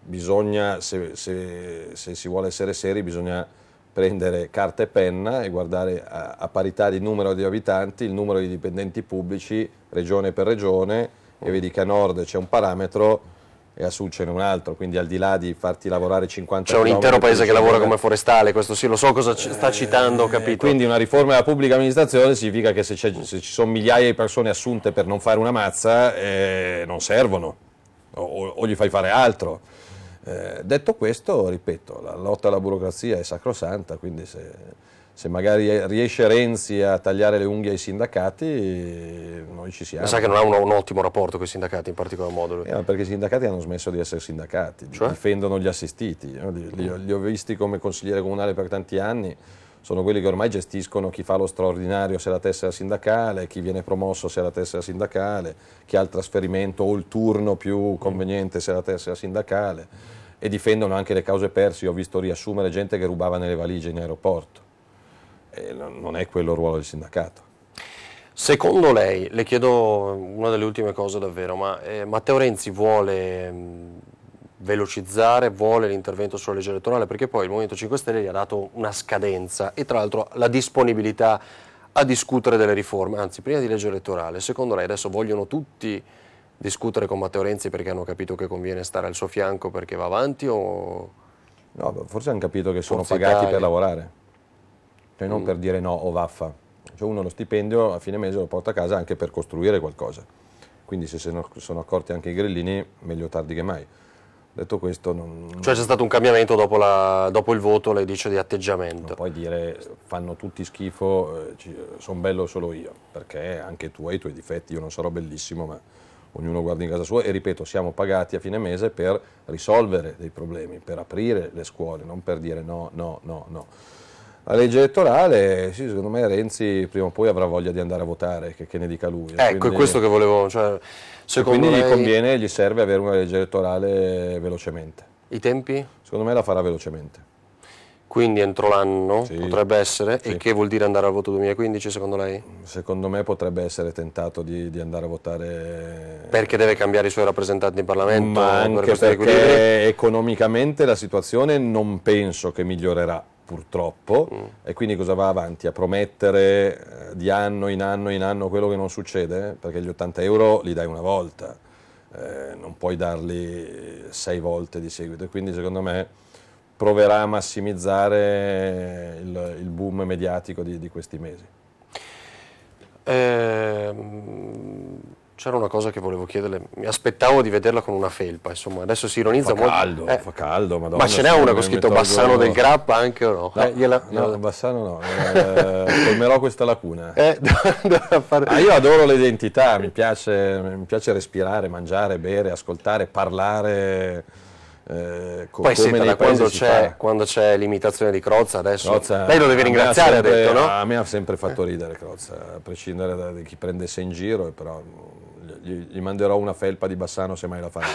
bisogna, se, se, se, si vuole essere seri, bisogna prendere carta e penna e guardare a, a parità di numero di abitanti, il numero di dipendenti pubblici, regione per regione, e vedi che a nord c'è un parametro e a sud ce n'è un altro, quindi al di là di farti lavorare 50 C'è un intero paese che lavora come forestale, questo sì, lo so cosa sta eh, citando, ho capito? Quindi una riforma della pubblica amministrazione significa che se, se ci sono migliaia di persone assunte per non fare una mazza, eh, non servono, o, o, gli fai fare altro. Eh, detto questo, ripeto, la lotta alla burocrazia è sacrosanta, quindi se se magari riesce Renzi a tagliare le unghie ai sindacati, noi ci siamo. Ma sai che non ha un, un, ottimo rapporto con i sindacati in particolar modo? Eh, perché i sindacati hanno smesso di essere sindacati, cioè? difendono gli assistiti. Li, li, li, ho visti come consigliere comunale per tanti anni, sono quelli che ormai gestiscono chi fa lo straordinario se ha la tessera sindacale, chi viene promosso se ha la tessera sindacale, chi ha il trasferimento o il turno più conveniente se ha la tessera sindacale e difendono anche le cause perse. Io ho visto riassumere gente che rubava nelle valigie in aeroporto eh, non è quello il ruolo del sindacato. Secondo lei, le chiedo una delle ultime cose davvero, ma eh, Matteo Renzi vuole mh, mm, velocizzare, vuole l'intervento sulla legge elettorale perché poi il Movimento 5 Stelle gli ha dato una scadenza e tra l'altro la disponibilità a discutere delle riforme, anzi prima di legge elettorale, secondo lei adesso vogliono tutti discutere con Matteo Renzi perché hanno capito che conviene stare al suo fianco perché va avanti o... No, forse hanno capito che sono pagati Italia. per lavorare cioè non mm. per dire no o oh, vaffa. Cioè uno lo stipendio a fine mese lo porta a casa anche per costruire qualcosa. Quindi se se ne sono accorti anche i grillini, meglio tardi che mai. Detto questo, non... Cioè c'è stato un cambiamento dopo, la, dopo il voto, lei dice, di atteggiamento. Non puoi dire fanno tutti schifo, eh, sono bello solo io, perché anche tu hai i tuoi difetti, io non sarò bellissimo, ma ognuno guarda in casa sua e ripeto, siamo pagati a fine mese per risolvere dei problemi, per aprire le scuole, non per dire no, no, no, no la legge elettorale, sì, secondo me Renzi prima o poi avrà voglia di andare a votare, che, che ne dica lui. Ecco, quindi, è questo che volevo. Cioè, quindi lei... gli conviene, gli serve avere una legge elettorale velocemente. I tempi? Secondo me la farà velocemente. Quindi entro l'anno sì, potrebbe essere, sì. e che vuol dire andare al voto 2015 secondo lei? Secondo me potrebbe essere tentato di, di andare a votare... Perché deve cambiare i suoi rappresentanti in Parlamento? Ma anche per perché economicamente la situazione non penso che migliorerà purtroppo, mm. e quindi cosa va avanti? A promettere eh, di anno in anno in anno quello che non succede? Perché gli 80 euro li dai una volta, eh, non puoi darli sei volte di seguito, quindi secondo me proverà a massimizzare il, il boom mediatico di, di questi mesi. Eh, c'era una cosa che volevo chiederle, mi aspettavo di vederla con una felpa, insomma, adesso si ironizza molto. fa molto. Caldo, eh, fa caldo, madonna. Ma ce n'è una con scritto Bassano del Grappa anche o no? No, eh, gliela... no, no. Bassano no, eh, colmerò questa lacuna. Eh, fare... ah, io adoro l'identità, mi piace, mi piace respirare, mangiare, bere, ascoltare, parlare. Eh, co- Poi senta, quando, c'è, quando c'è, l'imitazione di Crozza adesso Crozza, lei lo deve ringraziare sempre, ha detto no? a me ha sempre fatto eh. ridere Crozza a prescindere da chi prendesse in giro però gli, gli, manderò una felpa di Bassano se mai la farà.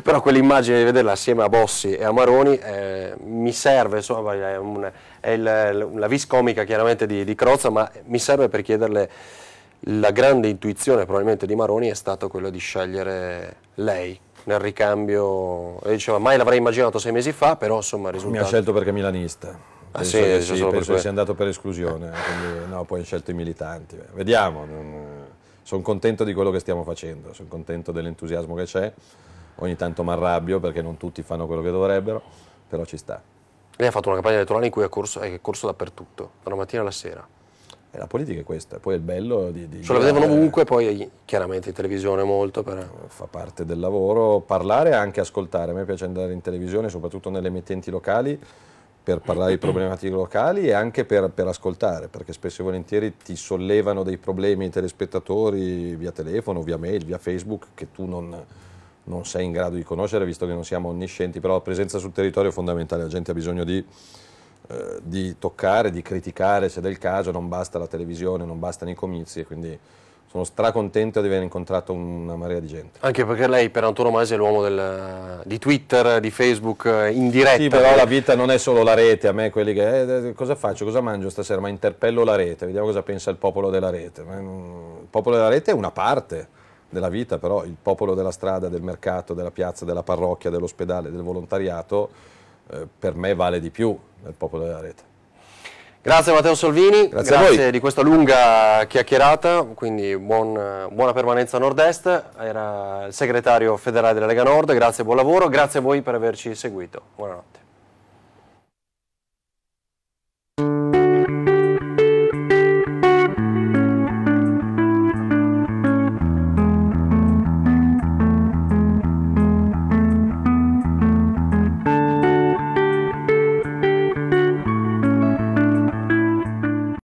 Però quell'immagine di vederla assieme a Bossi e a Maroni eh, mi serve, insomma, è, un, è il, la vis comica chiaramente di, di Crozza, ma mi serve per chiederle la grande intuizione probabilmente di Maroni è stata quella di scegliere lei nel ricambio e diceva mai l'avrei immaginato sei mesi fa però insomma risultato mi ha scelto perché è milanista Ah, penso sì, che, sì, penso che sia andato per esclusione, quindi no, poi scelto i militanti. Vediamo sono contento di quello che stiamo facendo, sono contento dell'entusiasmo che c'è, ogni tanto mi arrabbio perché non tutti fanno quello che dovrebbero, però ci sta. Lei ha fatto una campagna elettorale in cui è corso, eh, è corso dappertutto, dalla mattina alla sera. E eh, la politica è questa, poi è il bello di... di Ce la vedevano ovunque, poi eh, chiaramente in televisione molto. Per... Fa parte del lavoro parlare e anche ascoltare, a me piace andare in televisione, soprattutto nelle emittenti locali, per parlare di problematiche locali e anche per, per, ascoltare, perché spesso e volentieri ti sollevano dei problemi i telespettatori via telefono, via mail, via Facebook, che tu non, non sei in grado di conoscere, visto che non siamo onniscienti, però la presenza sul territorio è fondamentale, la gente ha bisogno di, eh, di toccare, di criticare se del caso, non basta la televisione, non bastano i comizi, quindi sono stracontento di aver incontrato una marea di gente. Anche perché lei per antonomasia è l'uomo del, di Twitter, di Facebook, eh, in diretta. Sì, però la vita non è solo la rete, a me quelli che eh, cosa faccio, cosa mangio stasera, ma interpello la rete, vediamo cosa pensa il popolo della rete. Il popolo della rete è una parte della vita, però il popolo della strada, del mercato, della piazza, della parrocchia, dell'ospedale, del volontariato, eh, per me vale di più del popolo della rete. Grazie Matteo Solvini, grazie, grazie di questa lunga chiacchierata, quindi buon, buona permanenza a Nord-Est, era il segretario federale della Lega Nord, grazie e buon lavoro, grazie a voi per averci seguito, buonanotte.